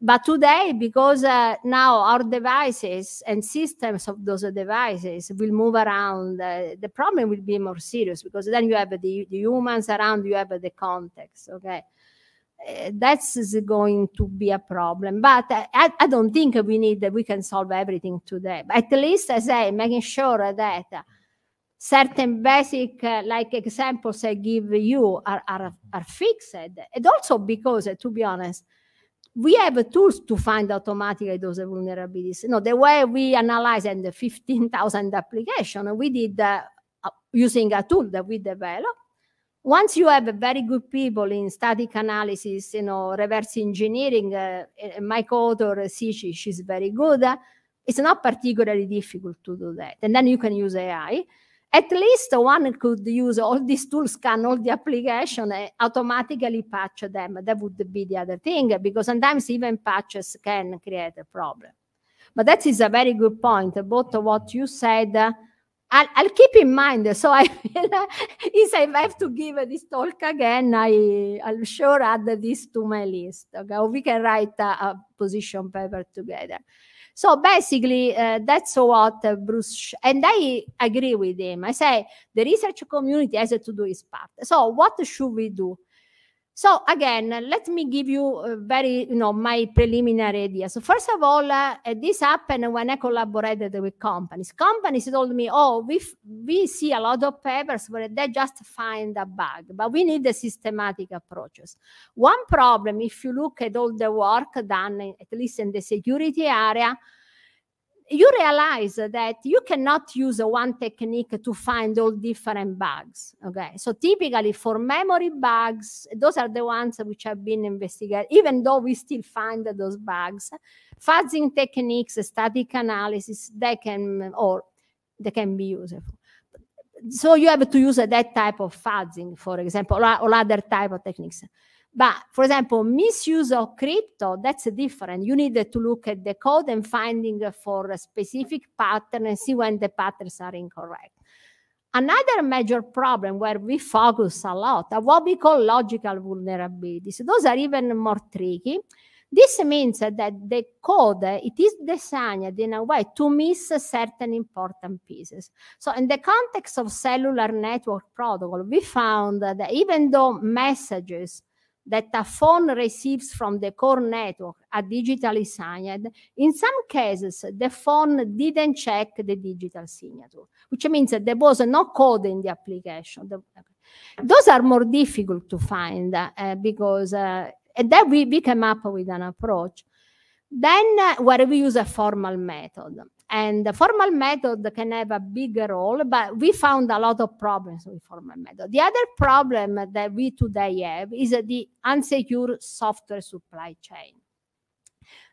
But today, because uh, now our devices and systems of those devices will move around, uh, the problem will be more serious because then you have the, the humans around, you have the context. Okay. Eh, that's going to be a problem. But uh, I, I don't think we need that we can solve everything today. But at least, as I say, making sure that certain basic uh, like examples I give you are, are, are fixed. And also because, uh, to be honest, we have tools to find automatically those vulnerabilities. No, the way we analyze and the 15,000 application, we did uh, uh, using a tool that we developed. Once you have very good people in static analysis, you know, reverse engineering, uh, my co-author, Sici, she's very good. Uh, it's not particularly difficult to do that. And then you can use AI. At least one could use all these tools, scan all the application, and eh, automatically patch them. That would be the other thing, because sometimes even patches can create a problem. But that is a very good point, both what you said. I'll, I'll, keep in mind. So I if I have to give this talk again, I, I'll sure add this to my list. Okay, or we can write a, a position paper together. So basically, uh, that's what uh, Bruce and I agree with him. I say the research community has to do its part. So what should we do? So again, let me give you uh, very, you know, my preliminary idea. So first of all, uh, this happened when I collaborated with companies. Companies told me, oh, we, we see a lot of papers where they just find a bug, but we need the systematic approaches. One problem, if you look at all the work done, at least in the security area, you realize that you cannot use one technique to find all different bugs. Okay, so typically for memory bugs, those are the ones which have been investigated, even though we still find those bugs. Fuzzing techniques, static analysis, they can or they can be useful. So you have to use that type of fuzzing, for example, or, or other type of techniques. But for example, misuse of crypto, that's different. You need to look at the code and finding for a specific pattern and see when the patterns are incorrect. Another major problem where we focus a lot are what we call logical vulnerabilities. Those are even more tricky. This means that the code, it is designed in a way to miss certain important pieces. So in the context of cellular network protocol, we found that even though messages that a phone receives from the core network are digitally signed, in some cases, the phone didn't check the digital signature, which means that there was no code in the application. Those are more difficult to find uh, because uh, and then we, we came up with an approach. Then uh, where we use a formal method. And the formal method can have a bigger role, but we found a lot of problems with formal method. The other problem that we today have is the unsecure software supply chain.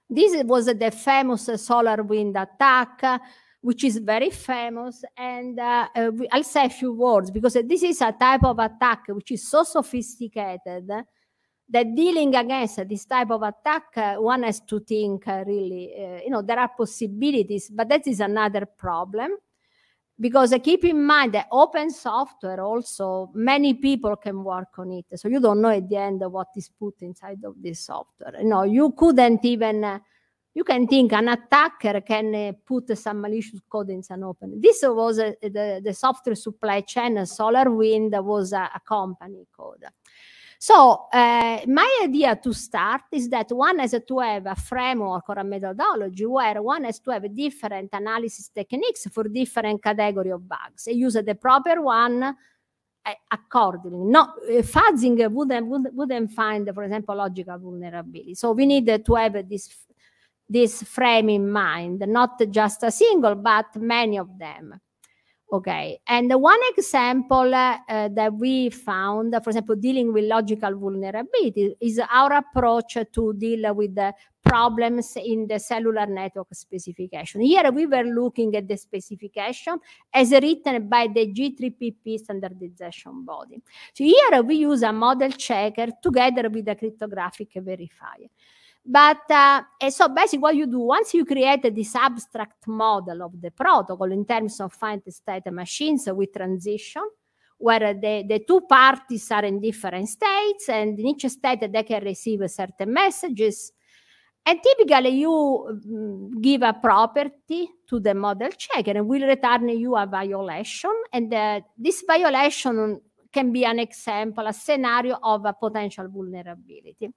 This was the famous solar wind attack which is very famous. And uh, I'll say a few words because this is a type of attack which is so sophisticated that dealing against this type of attack, uh, one has to think uh, really, uh, you know, there are possibilities, but that is another problem because uh, keep in mind that open software also many people can work on it so you don't know at the end what is put inside of this software you know you couldn't even uh, you can think an attacker can uh, put some malicious code in an open this was the, the software supply chain solarwind was a, a company code so uh, my idea to start is that one has to have a framework or a methodology where one has to have different analysis techniques for different category of bugs. use the proper one eh, accordingly. No, eh, fuzzing wouldn't, wouldn't find, for example, logical vulnerability. So we need to have this, this frame in mind, not just a single, but many of them. Okay, and the one example uh, that we found, for example, dealing with logical vulnerability is our approach to deal with the problems in the cellular network specification. Here we were looking at the specification as written by the G3PP standardization body. So here we use a model checker together with a cryptographic verifier. But uh, so basically what you do, once you create this abstract model of the protocol in terms of finite state machines with transition, where the, the two parties are in different states and in each state they can receive certain messages. And typically you mm, give a property to the model checker and will return you a violation. And uh, this violation can be an example, a scenario of a potential vulnerability.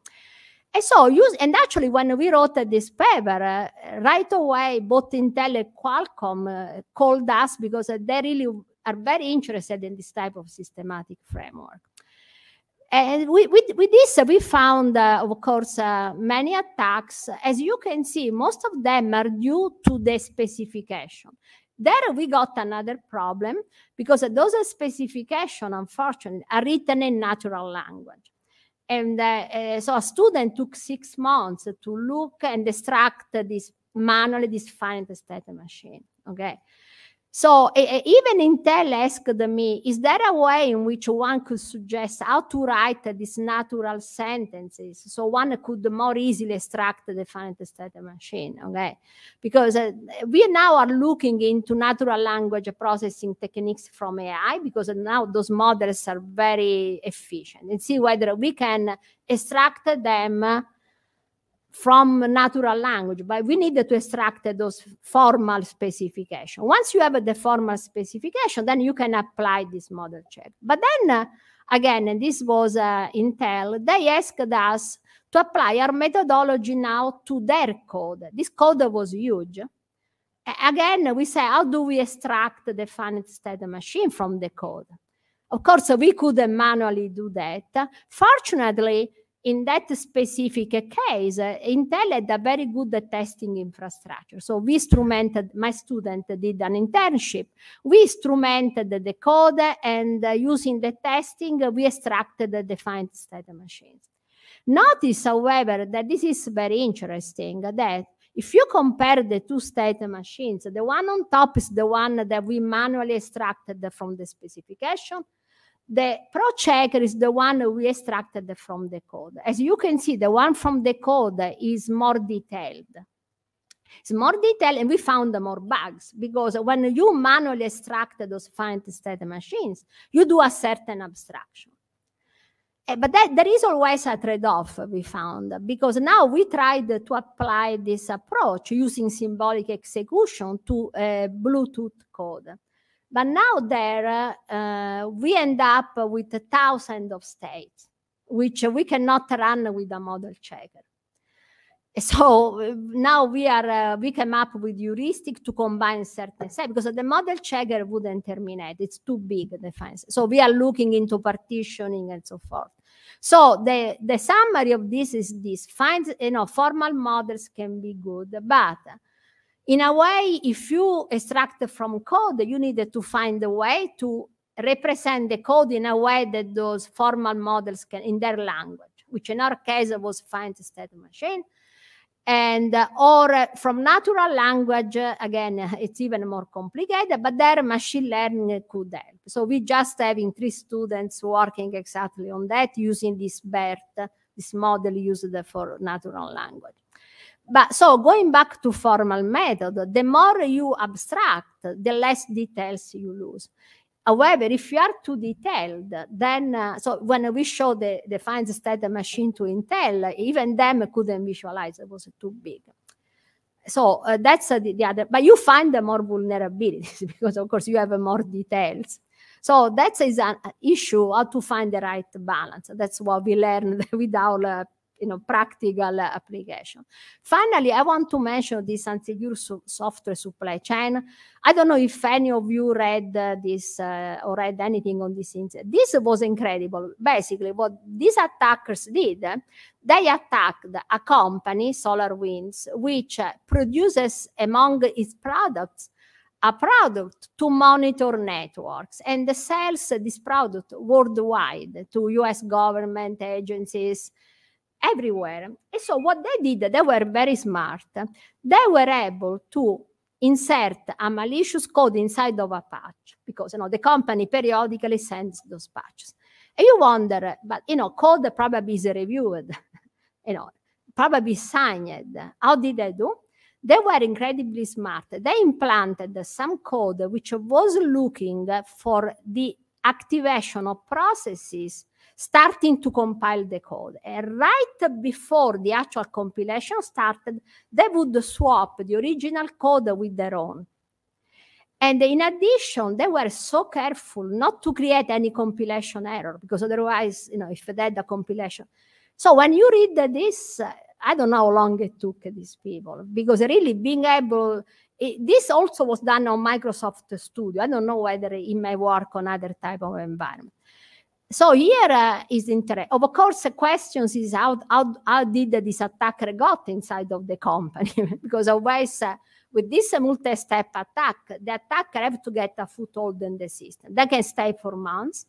And so use, and actually when we wrote this paper, uh, right away, both Intel and Qualcomm uh, called us because uh, they really are very interested in this type of systematic framework. And we, with, with, this, we found, uh, of course, uh, many attacks. As you can see, most of them are due to the specification. There we got another problem because those specifications, unfortunately, are written in natural language. And uh, so a student took six months to look and extract this manually, this state machine. Okay. So even Intel asked me, is there a way in which one could suggest how to write these natural sentences so one could more easily extract the finite state machine, okay? Because uh, we now are looking into natural language processing techniques from AI because now those models are very efficient and see whether we can extract them from natural language, but we need to extract those formal specification. Once you have the formal specification, then you can apply this model check. But then uh, again, and this was uh, Intel, they asked us to apply our methodology now to their code. This code was huge. Again, we say, how do we extract the finite state machine from the code? Of course, we could manually do that. Fortunately, in that specific case, Intel had a very good testing infrastructure. So we instrumented, my student did an internship. We instrumented the code and uh, using the testing, we extracted the defined state machines. Notice, however, that this is very interesting that if you compare the two state machines, the one on top is the one that we manually extracted from the specification the pro checker is the one we extracted from the code. As you can see, the one from the code is more detailed. It's more detailed and we found more bugs because when you manually extract those finite state machines, you do a certain abstraction. Eh, but that, there is always a trade-off we found because now we tried to apply this approach using symbolic execution to uh, Bluetooth code. But now there, uh, we end up with a thousand of states, which we cannot run with a model checker. So now we are uh, we came up with heuristic to combine certain sets because the model checker wouldn't terminate; it's too big. The fence. So we are looking into partitioning and so forth. So the the summary of this is this: finds you know formal models can be good, but in a way, if you extract from code, you needed to find a way to represent the code in a way that those formal models can, in their language, which in our case was finite state machine. And uh, or uh, from natural language, uh, again, it's even more complicated, but there machine learning could help. So we just having three students working exactly on that using this BERT, this model used for natural language. But so going back to formal method, the more you abstract, the less details you lose. However, if you are too detailed, then uh, so when we show the, the finds state machine to Intel, even them couldn't visualize; it was too big. So uh, that's uh, the, the, other. But you find the more vulnerabilities because, of course, you have more details. So that is an issue: how to find the right balance. That's what we learned with our uh, you know, practical application. Finally, I want to mention this anti-gur software supply chain. I don't know if any of you read uh, this uh, or read anything on this This was incredible. Basically, what these attackers did, they attacked a company, SolarWinds, which produces among its products a product to monitor networks and sells this product worldwide to US government agencies, everywhere. And so what they did, they were very smart. They were able to insert a malicious code inside of a patch because you know the company periodically sends those patches. And you wonder, but you know, code probably is reviewed, you know, probably signed. How did they do? They were incredibly smart. They implanted some code which was looking for the activation of processes starting to compile the code. And right before the actual compilation started, they would swap the original code with their own. And in addition, they were so careful not to create any compilation error because otherwise, you know, if they had a compilation. So when you read this, I don't know how long it took these people because really being able, it, this also was done on Microsoft Studio. I don't know whether it may work on other type of environment so here uh, is interest. Of course, the questions is how, how, how did this attacker got inside of the company? because always uh, with this multi-step attack, the attacker have to get a foothold in the system. They can stay for months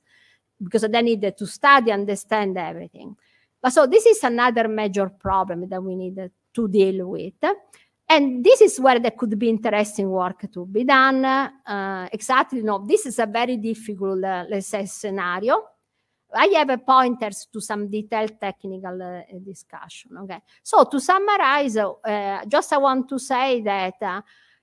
because they need to study, understand everything. But so this is another major problem that we need to deal with. And this is where there could be interesting work to be done. Uh, exactly, no, this is a very difficult, uh, let's say, scenario I have a pointers to some detailed technical uh, discussion. Okay. So to summarize, uh, just I want to say that uh,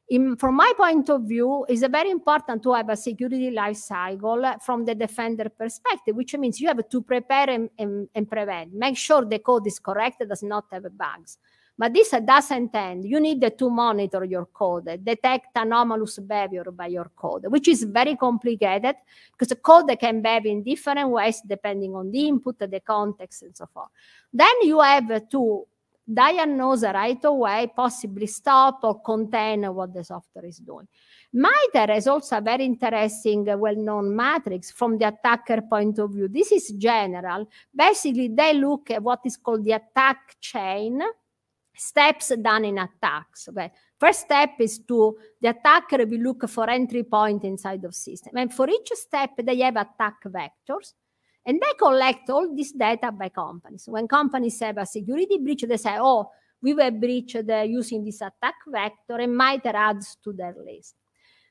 in, from my point of view, it's very important to have a security life cycle from the defender perspective, which means you have to prepare and, and, and prevent. Make sure the code is correct, does not have bugs. But this doesn't end. You need to monitor your code, detect anomalous behavior by your code, which is very complicated because the code can behave in different ways depending on the input, the context, and so forth. Then you have to diagnose right away, possibly stop or contain what the software is doing. MITRE has also a very interesting, well-known matrix from the attacker point of view. This is general. Basically, they look at what is called the attack chain, steps done in attacks. Okay? First step is to the attacker will look for entry point inside of system. And for each step, they have attack vectors. And they collect all this data by companies. When companies have a security breach, they say, oh, we were breached using this attack vector and MITRE adds to their list.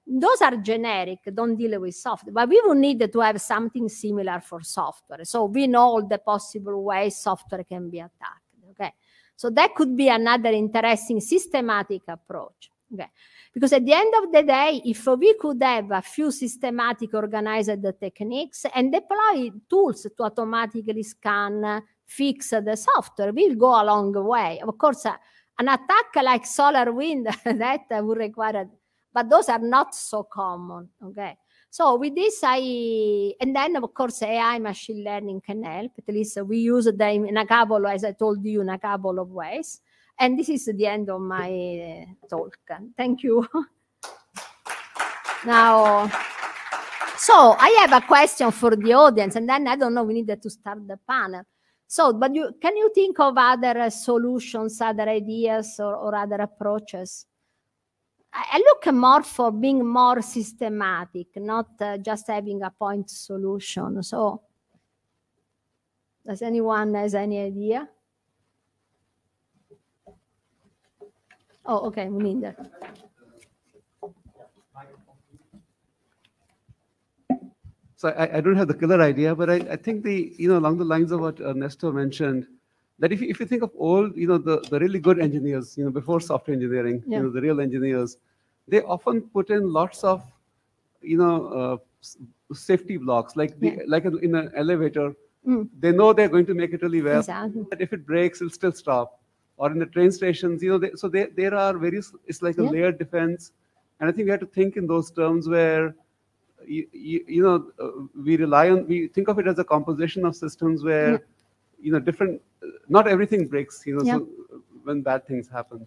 Those are generic, don't deal with software, but we will need to have something similar for software. So we know all the possible ways software can be attacked. So that could be another interesting systematic approach. Okay. Because at the end of the day, if we could have a few systematic organized techniques and deploy tools to automatically scan, fix the software, we'll go a long way. Of course, uh, an attack like solar wind that would require, but those are not so common. Okay. So with this, I and then of course AI machine learning can help. At least we use them in a couple, as I told you, in a couple of ways. And this is the end of my uh, talk. Thank you. now, so I have a question for the audience, and then I don't know. We need to start the panel. So, but you can you think of other solutions, other ideas, or, or other approaches? I look more for being more systematic, not uh, just having a point solution. So does anyone has any idea? Oh, okay, Minder. So I, I, don't have the killer idea, but I, I, think the, you know, along the lines of what Ernesto uh, mentioned, that if you, if you think of old, you know, the, the really good engineers, you know, before software engineering, yeah. you know, the real engineers, they often put in lots of, you know, uh, safety blocks, like the, yeah. like in an elevator, mm. they know they're going to make it really well, exactly. but if it breaks, it'll still stop. Or in the train stations, you know, they, so they, there are various, it's like a yeah. layered defense. And I think we have to think in those terms where, you, you, you know, uh, we rely on, we think of it as a composition of systems where, you know, different not everything breaks you know yeah. so when bad things happen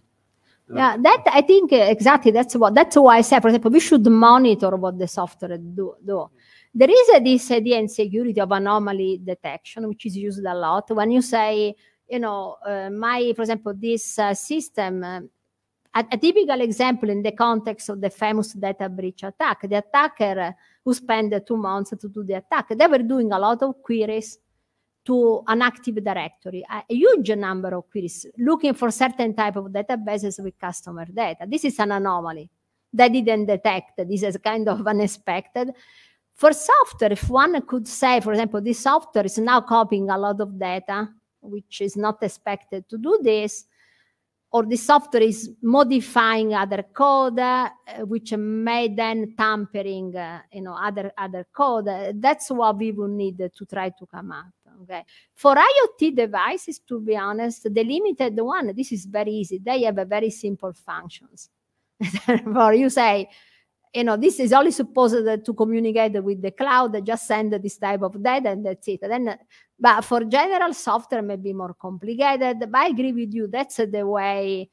yeah that i think uh, exactly that's what that's why i said for example we should monitor what the software do, do. there is a, this idea in security of anomaly detection which is used a lot when you say you know uh, my for example this uh, system uh, a, a, typical example in the context of the famous data breach attack the attacker uh, who spent two months to do the attack they were doing a lot of queries to an active directory, a, huge number of queries looking for certain type of databases with customer data. This is an anomaly. They didn't detect. This is kind of unexpected. For software, if one could say, for example, this software is now copying a lot of data, which is not expected to do this, or the software is modifying other code, uh, which may then tampering, uh, you know, other other code. Uh, that's what we will need to try to come up. Okay. For IoT devices, to be honest, the limited one, this is very easy. They have a very simple functions. Therefore, you say, you know, this is only supposed to communicate with the cloud, just send this type of data and that's it. Then, but for general software, may be more complicated. But I agree with you. That's the way.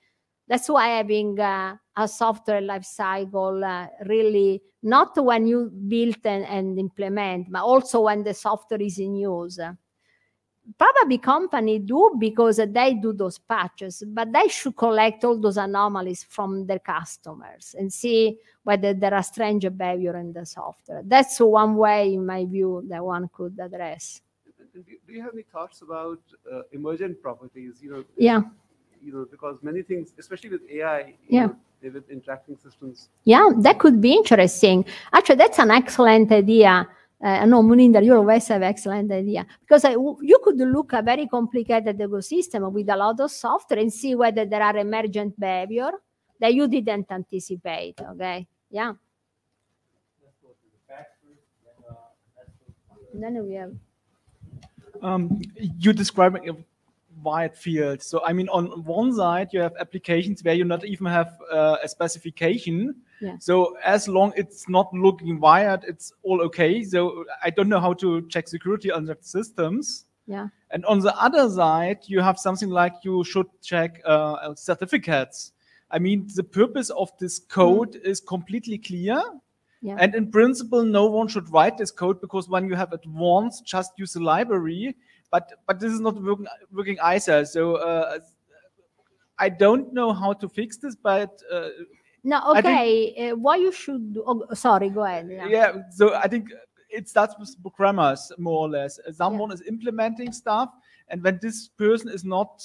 That's why having uh, a software life cycle uh, really not when you build and, and implement, but also when the software is in use probably company do because they do those patches, but they should collect all those anomalies from their customers and see whether there are strange behavior in the software. That's one way, in my view, that one could address. Do you have any thoughts about uh, emergent properties? You know, yeah. You know, because many things, especially with AI, yeah. Know, with interacting systems. Yeah, that could be interesting. Actually, that's an excellent idea uh, no, Muninder, you always have excellent idea because I, you could look a very complicated ecosystem with a lot of software and see whether there are emergent behavior that you didn't anticipate. Okay, yeah. Then we have. Um, you describing wide field. So, I mean, on one side, you have applications where you not even have uh, a specification. Yeah. So as long it's not looking wired, it's all okay. So I don't know how to check security on the systems. Yeah. And on the other side, you have something like you should check uh, certificates. I mean, the purpose of this mm-hmm. code mm. is completely clear. Yeah. And in principle, no one should write this code because when you have advanced, just use the library. But but this is not working, working either. So uh, I don't know how to fix this, but. Uh, no, okay. Think, uh, you should do? Oh, sorry, go ahead. Yeah. yeah. So I think it starts with programmers more or less. Someone yeah. is implementing stuff, and when this person is not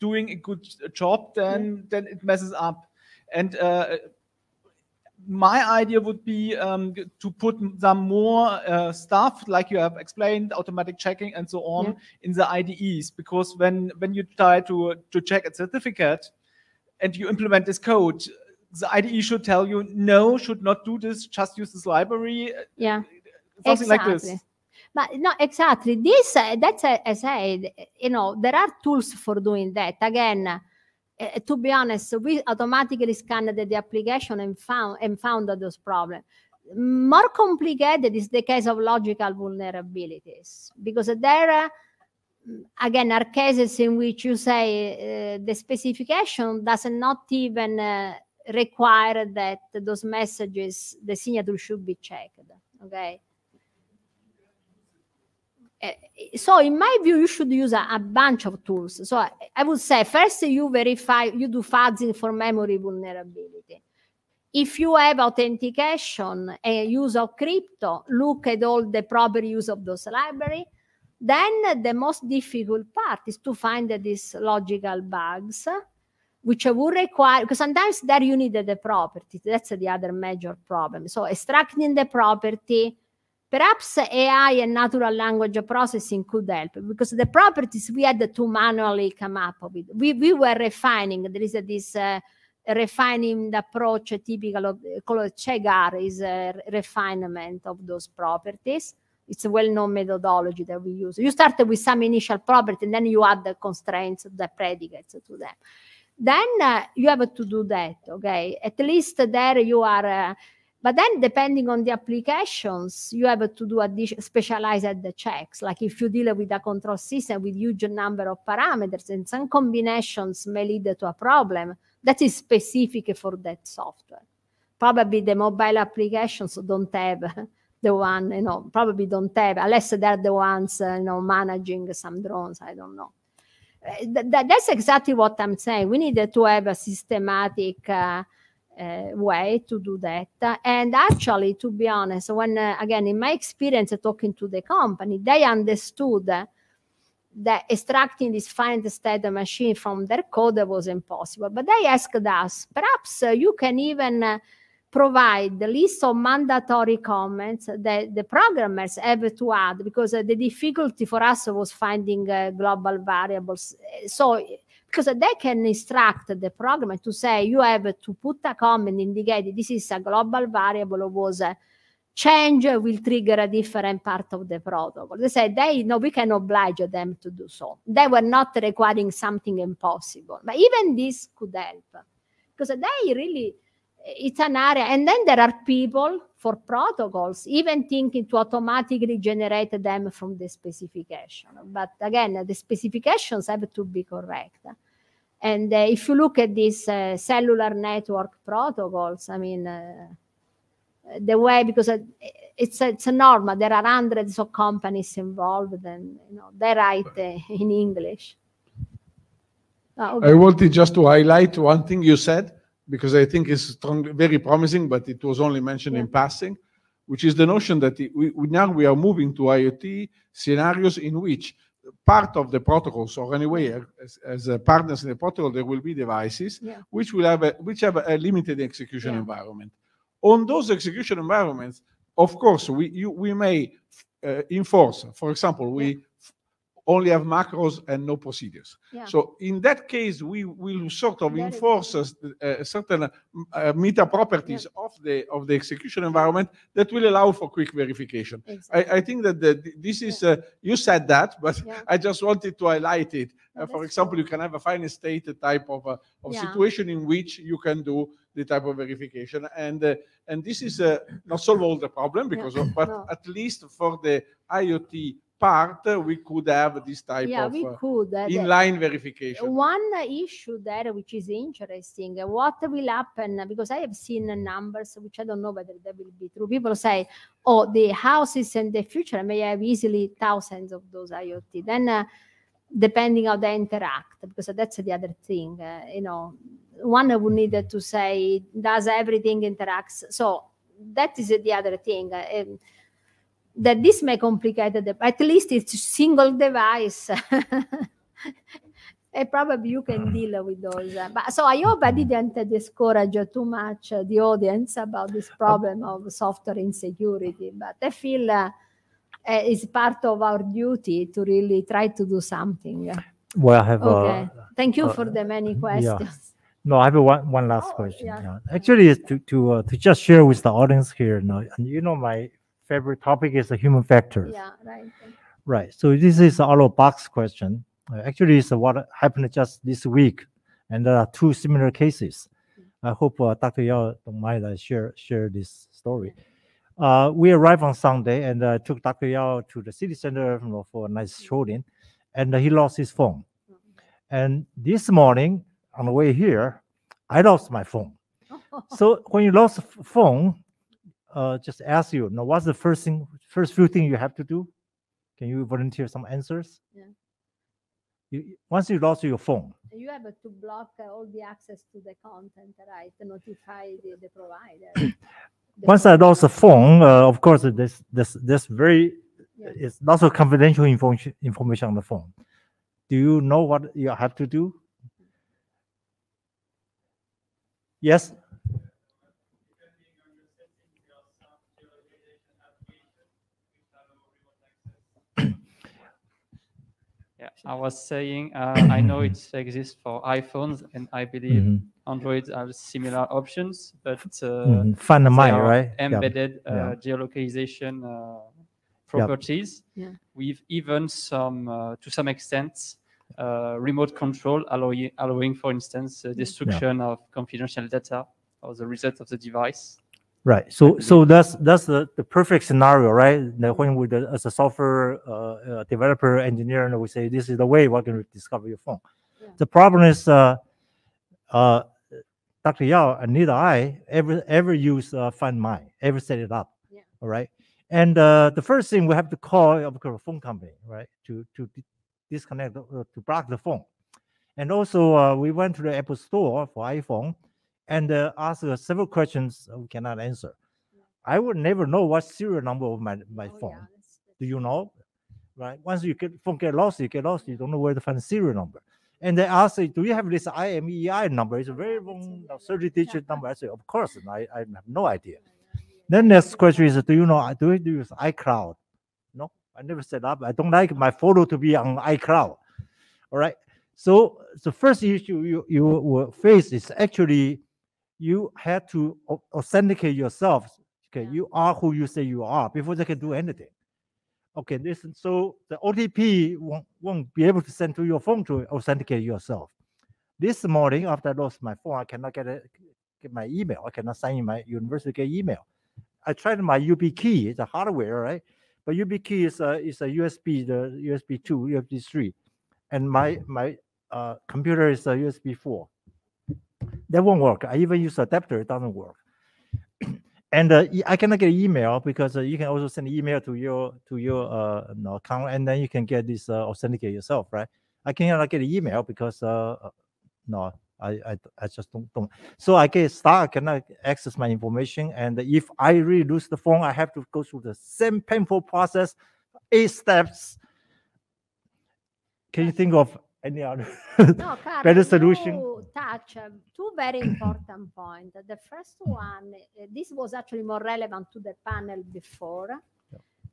doing a good job, then mm-hmm. then it messes up. And uh, my idea would be um, to put some more uh, stuff, like you have explained, automatic checking and so on, yeah. in the IDEs. Because when when you try to to check a certificate, and you implement this code, the IDE should tell you no, should not do this. Just use this library. Yeah, something exactly. like this. But no, exactly. This uh, that's a, as I said. You know, there are tools for doing that. Again uh, to be honest, we automatically scanned the application and found and found those problems. More complicated is the case of logical vulnerabilities because there, uh, again, are cases in which you say uh, the specification does not even uh, require that those messages, the signature should be checked. Okay Eh, eh, so in my view, you should use a, a bunch of tools. So I, I, would say first you verify, you do fuzzing for memory vulnerability. If you have authentication and use of crypto, look at all the proper use of those library. Then the most difficult part is to find these logical bugs, which would require, because sometimes there you need the property. That's the other major problem. So extracting the property, Perhaps AI and natural language processing could help because the properties we had to manually come up with. We, we were refining. There is a, this uh, refining approach typical of called Chegar is a refinement of those properties. It's a well-known methodology that we use. You start with some initial property and then you add the constraints, the predicates to them. Then uh, you have to do that, okay? At least there you are... Uh, but then, depending on the applications, you have to do additional specialized checks. Like if you deal with a control system with huge number of parameters, and some combinations may lead to a problem that is specific for that software. Probably the mobile applications don't have the one, you know, probably don't have, unless they're the ones, uh, you know, managing some drones. I don't know. Eh, th- that's exactly what I'm saying. We need to have a systematic. Uh, Eh, way to do that. And actually, to be honest, when eh, again, in my experience talking to the company, they understood that extracting this finite state machine from their code was impossible. But they asked us, perhaps uh, you can even uh, provide the list of mandatory comments that the programmers have to add because uh, the difficulty for us was finding global variables. So because they can instruct the program to say you have to put a comment indicating this is a global variable or was a change will trigger a different part of the protocol. They say they no, we can oblige them to do so. They were not requiring something impossible, but even this could help because they really it's an area. And then there are people for protocols, even thinking to automatically generate them from the specification. But again, the specifications have to be correct. And uh, if you look at these uh, cellular network protocols, I mean, uh, the way because uh, it's a, it's a There are hundreds of companies involved, and you know they write uh, in English. Oh, okay. I wanted just to highlight one thing you said because I think is very promising, but it was only mentioned yeah. in passing, which is the notion that we, we, now we are moving to IoT scenarios in which part of the protocols, or anyway, as, as partners in the protocol, there will be devices yeah. which will have a, which have a limited execution yeah. environment. On those execution environments, of course, we you, we may uh, enforce. For example, we only have macros and no procedures. Yeah. So in that case, we will sort of that enforce a, a certain uh, meta properties yeah. of the of the execution environment that will allow for quick verification. Exactly. I, I, think that the, this is yeah. uh, you said that, but I just wanted to highlight it. Uh, for example, you can have a fine state type of uh, of situation in which you can do the type of verification and uh, and this is uh, not solve all the problem because yeah. of, but no. at least for the IoT part, we could have this type yeah, of we uh, could, uh, verification. One issue there, which is interesting, what will happen? Because I have seen numbers which I don't know whether they will be true. People say, oh, the houses in the future may have easily thousands of those IoT. Then, uh, depending how they interact, because that's the other thing, uh, you know, one would need to say, does everything interacts? So that is the other thing. Uh, that this may complicate the at least it's single device and probably you can ah. deal with those eh. but so i hope i didn't discourage too much eh, the audience about this problem of software insecurity but i feel uh, it's part of our duty to really try to do something well i have okay. A, thank you a, uh, for the many questions yeah. No, I have one, one last oh, question. Yeah. Yeah. Actually, to to uh, to just share with the audience here. You know, you know my favorite topic is the human factors. Yeah, right. Right. So this is out of box question. Uh, actually, it's what happened just this week, and there are two similar cases. Mm-hmm. I hope uh, Dr. Yao don't mind I share share this story. Uh, we arrived on Sunday and uh, took Dr. Yao to the city center for a nice mm-hmm. shooting, and he lost his phone. Mm-hmm. And this morning on the way here, I lost my phone. so when you lost phone, uh, just ask you, now what's the first thing, first few thing you have to do? Can you volunteer some answers? Yeah. You, once you lost your phone, you have to block uh, all the access to the content, right? Notify the, the provider. once I lost the phone, uh, of course, this this this very yeah. it's lots of confidential information information on the phone. Do you know what you have to do? Mm-hmm. Yes. Yeah, I was saying uh, I know it exists for iPhones, and I believe mm -hmm. Androids have similar options, but uh, mm -hmm. right? Embedded yep. uh, yeah. geolocalization uh, properties with even some, uh, to some extent, uh, remote control allowing, allowing, for instance, uh, destruction yeah. of confidential data or the result of the device. Right. So so that's that's the, the perfect scenario, right? That when we the, as a software uh, uh developer engineer, and we say this is the way we're going to discover your phone. Yeah. The problem is, uh, uh, Dr. Yao and uh, neither I ever ever use uh, Find My, ever set it up. Yeah. All right. And the first thing we have to call of course, a phone company, right, to to disconnect to block the phone. And also, we went to the Apple Store for iPhone and uh, ask uh, several questions we cannot answer. I would never know what serial number of my, my oh, phone. Yeah, Do you know? Right. Once you get phone get lost, you get lost. You don't know where to find the serial number. And they ask, "Do you have this IMEI number?" It's a very long, uh, thirty-digit number. I say, "Of course," I, I have no idea. Then next question is, do you know, do you use iCloud? No, I never set up. I don't like my photo to be on iCloud. All right. So the first issue you, you will face is actually you had to authenticate yourself. Okay, yeah. you are who you say you are before they can do anything. Okay, listen. so the OTP won't, won't be able to send to your phone to authenticate yourself. This morning, after I lost my phone, I cannot get a, get my email. I cannot sign in my university email. I tried my UB key, it's a hardware, right? But UB key is a is a USB, the USB two, USB three, and my mm-hmm. my uh, computer is a USB four that won't work. I even use adapter, it doesn't work. and uh, I cannot get email because uh, you can also send email to your to your uh, account, and then you can get this uh, authenticate yourself, right? I cannot get email because uh, uh, no, I, I I just don't don't. So I get stuck. I cannot access my information, and if I really lose the phone, I have to go through the same painful process, eight steps. Can you think of any other no, Carla, better solution. You touch uh, two very important points. The first one, uh, this was actually more relevant to the panel before.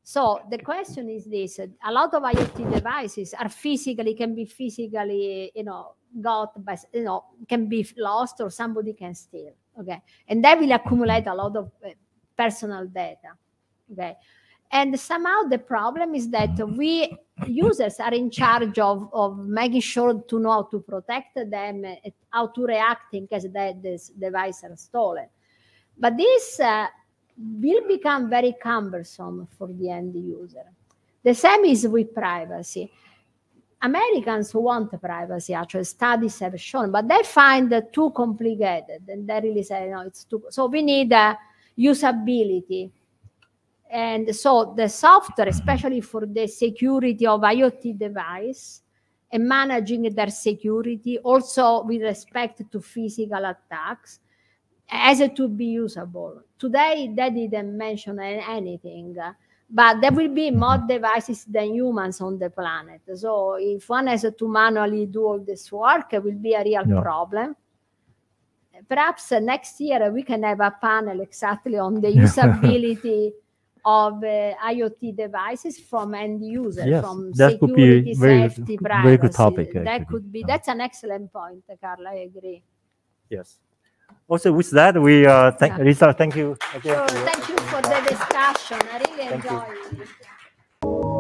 So the question is this: a lot of IoT devices are physically can be physically, you know, got by, you know, can be lost or somebody can steal. Okay, and that will accumulate a lot of eh, personal data. Okay. And somehow the problem is that mm-hmm. we users are in charge of, of making sure to know how to protect them, eh, how to react in case that this device are stolen. But this uh, will become very cumbersome for the end user. The same is with privacy. Americans want privacy, actually, studies have shown, but they find it too complicated and they really say, no, it's too. So we need uh, usability and so the software, especially for the security of IoT device and managing their security, also with respect to physical attacks, as to be usable. Today, they didn't mention anything, but there will be more devices than humans on the planet. So if one has to manually do all this work, it will be a real yeah. problem perhaps next year we can have a panel exactly on the usability of uh, IoT devices from end users, yes, from that security, could be very, safety, privacy. Very good topic. That actually. could be. That's an excellent point, Carla. I agree. Yes. Also, with that, we uh, thank yeah. Lisa. Thank you. Again sure, thank you for the discussion. I really thank enjoyed you. it.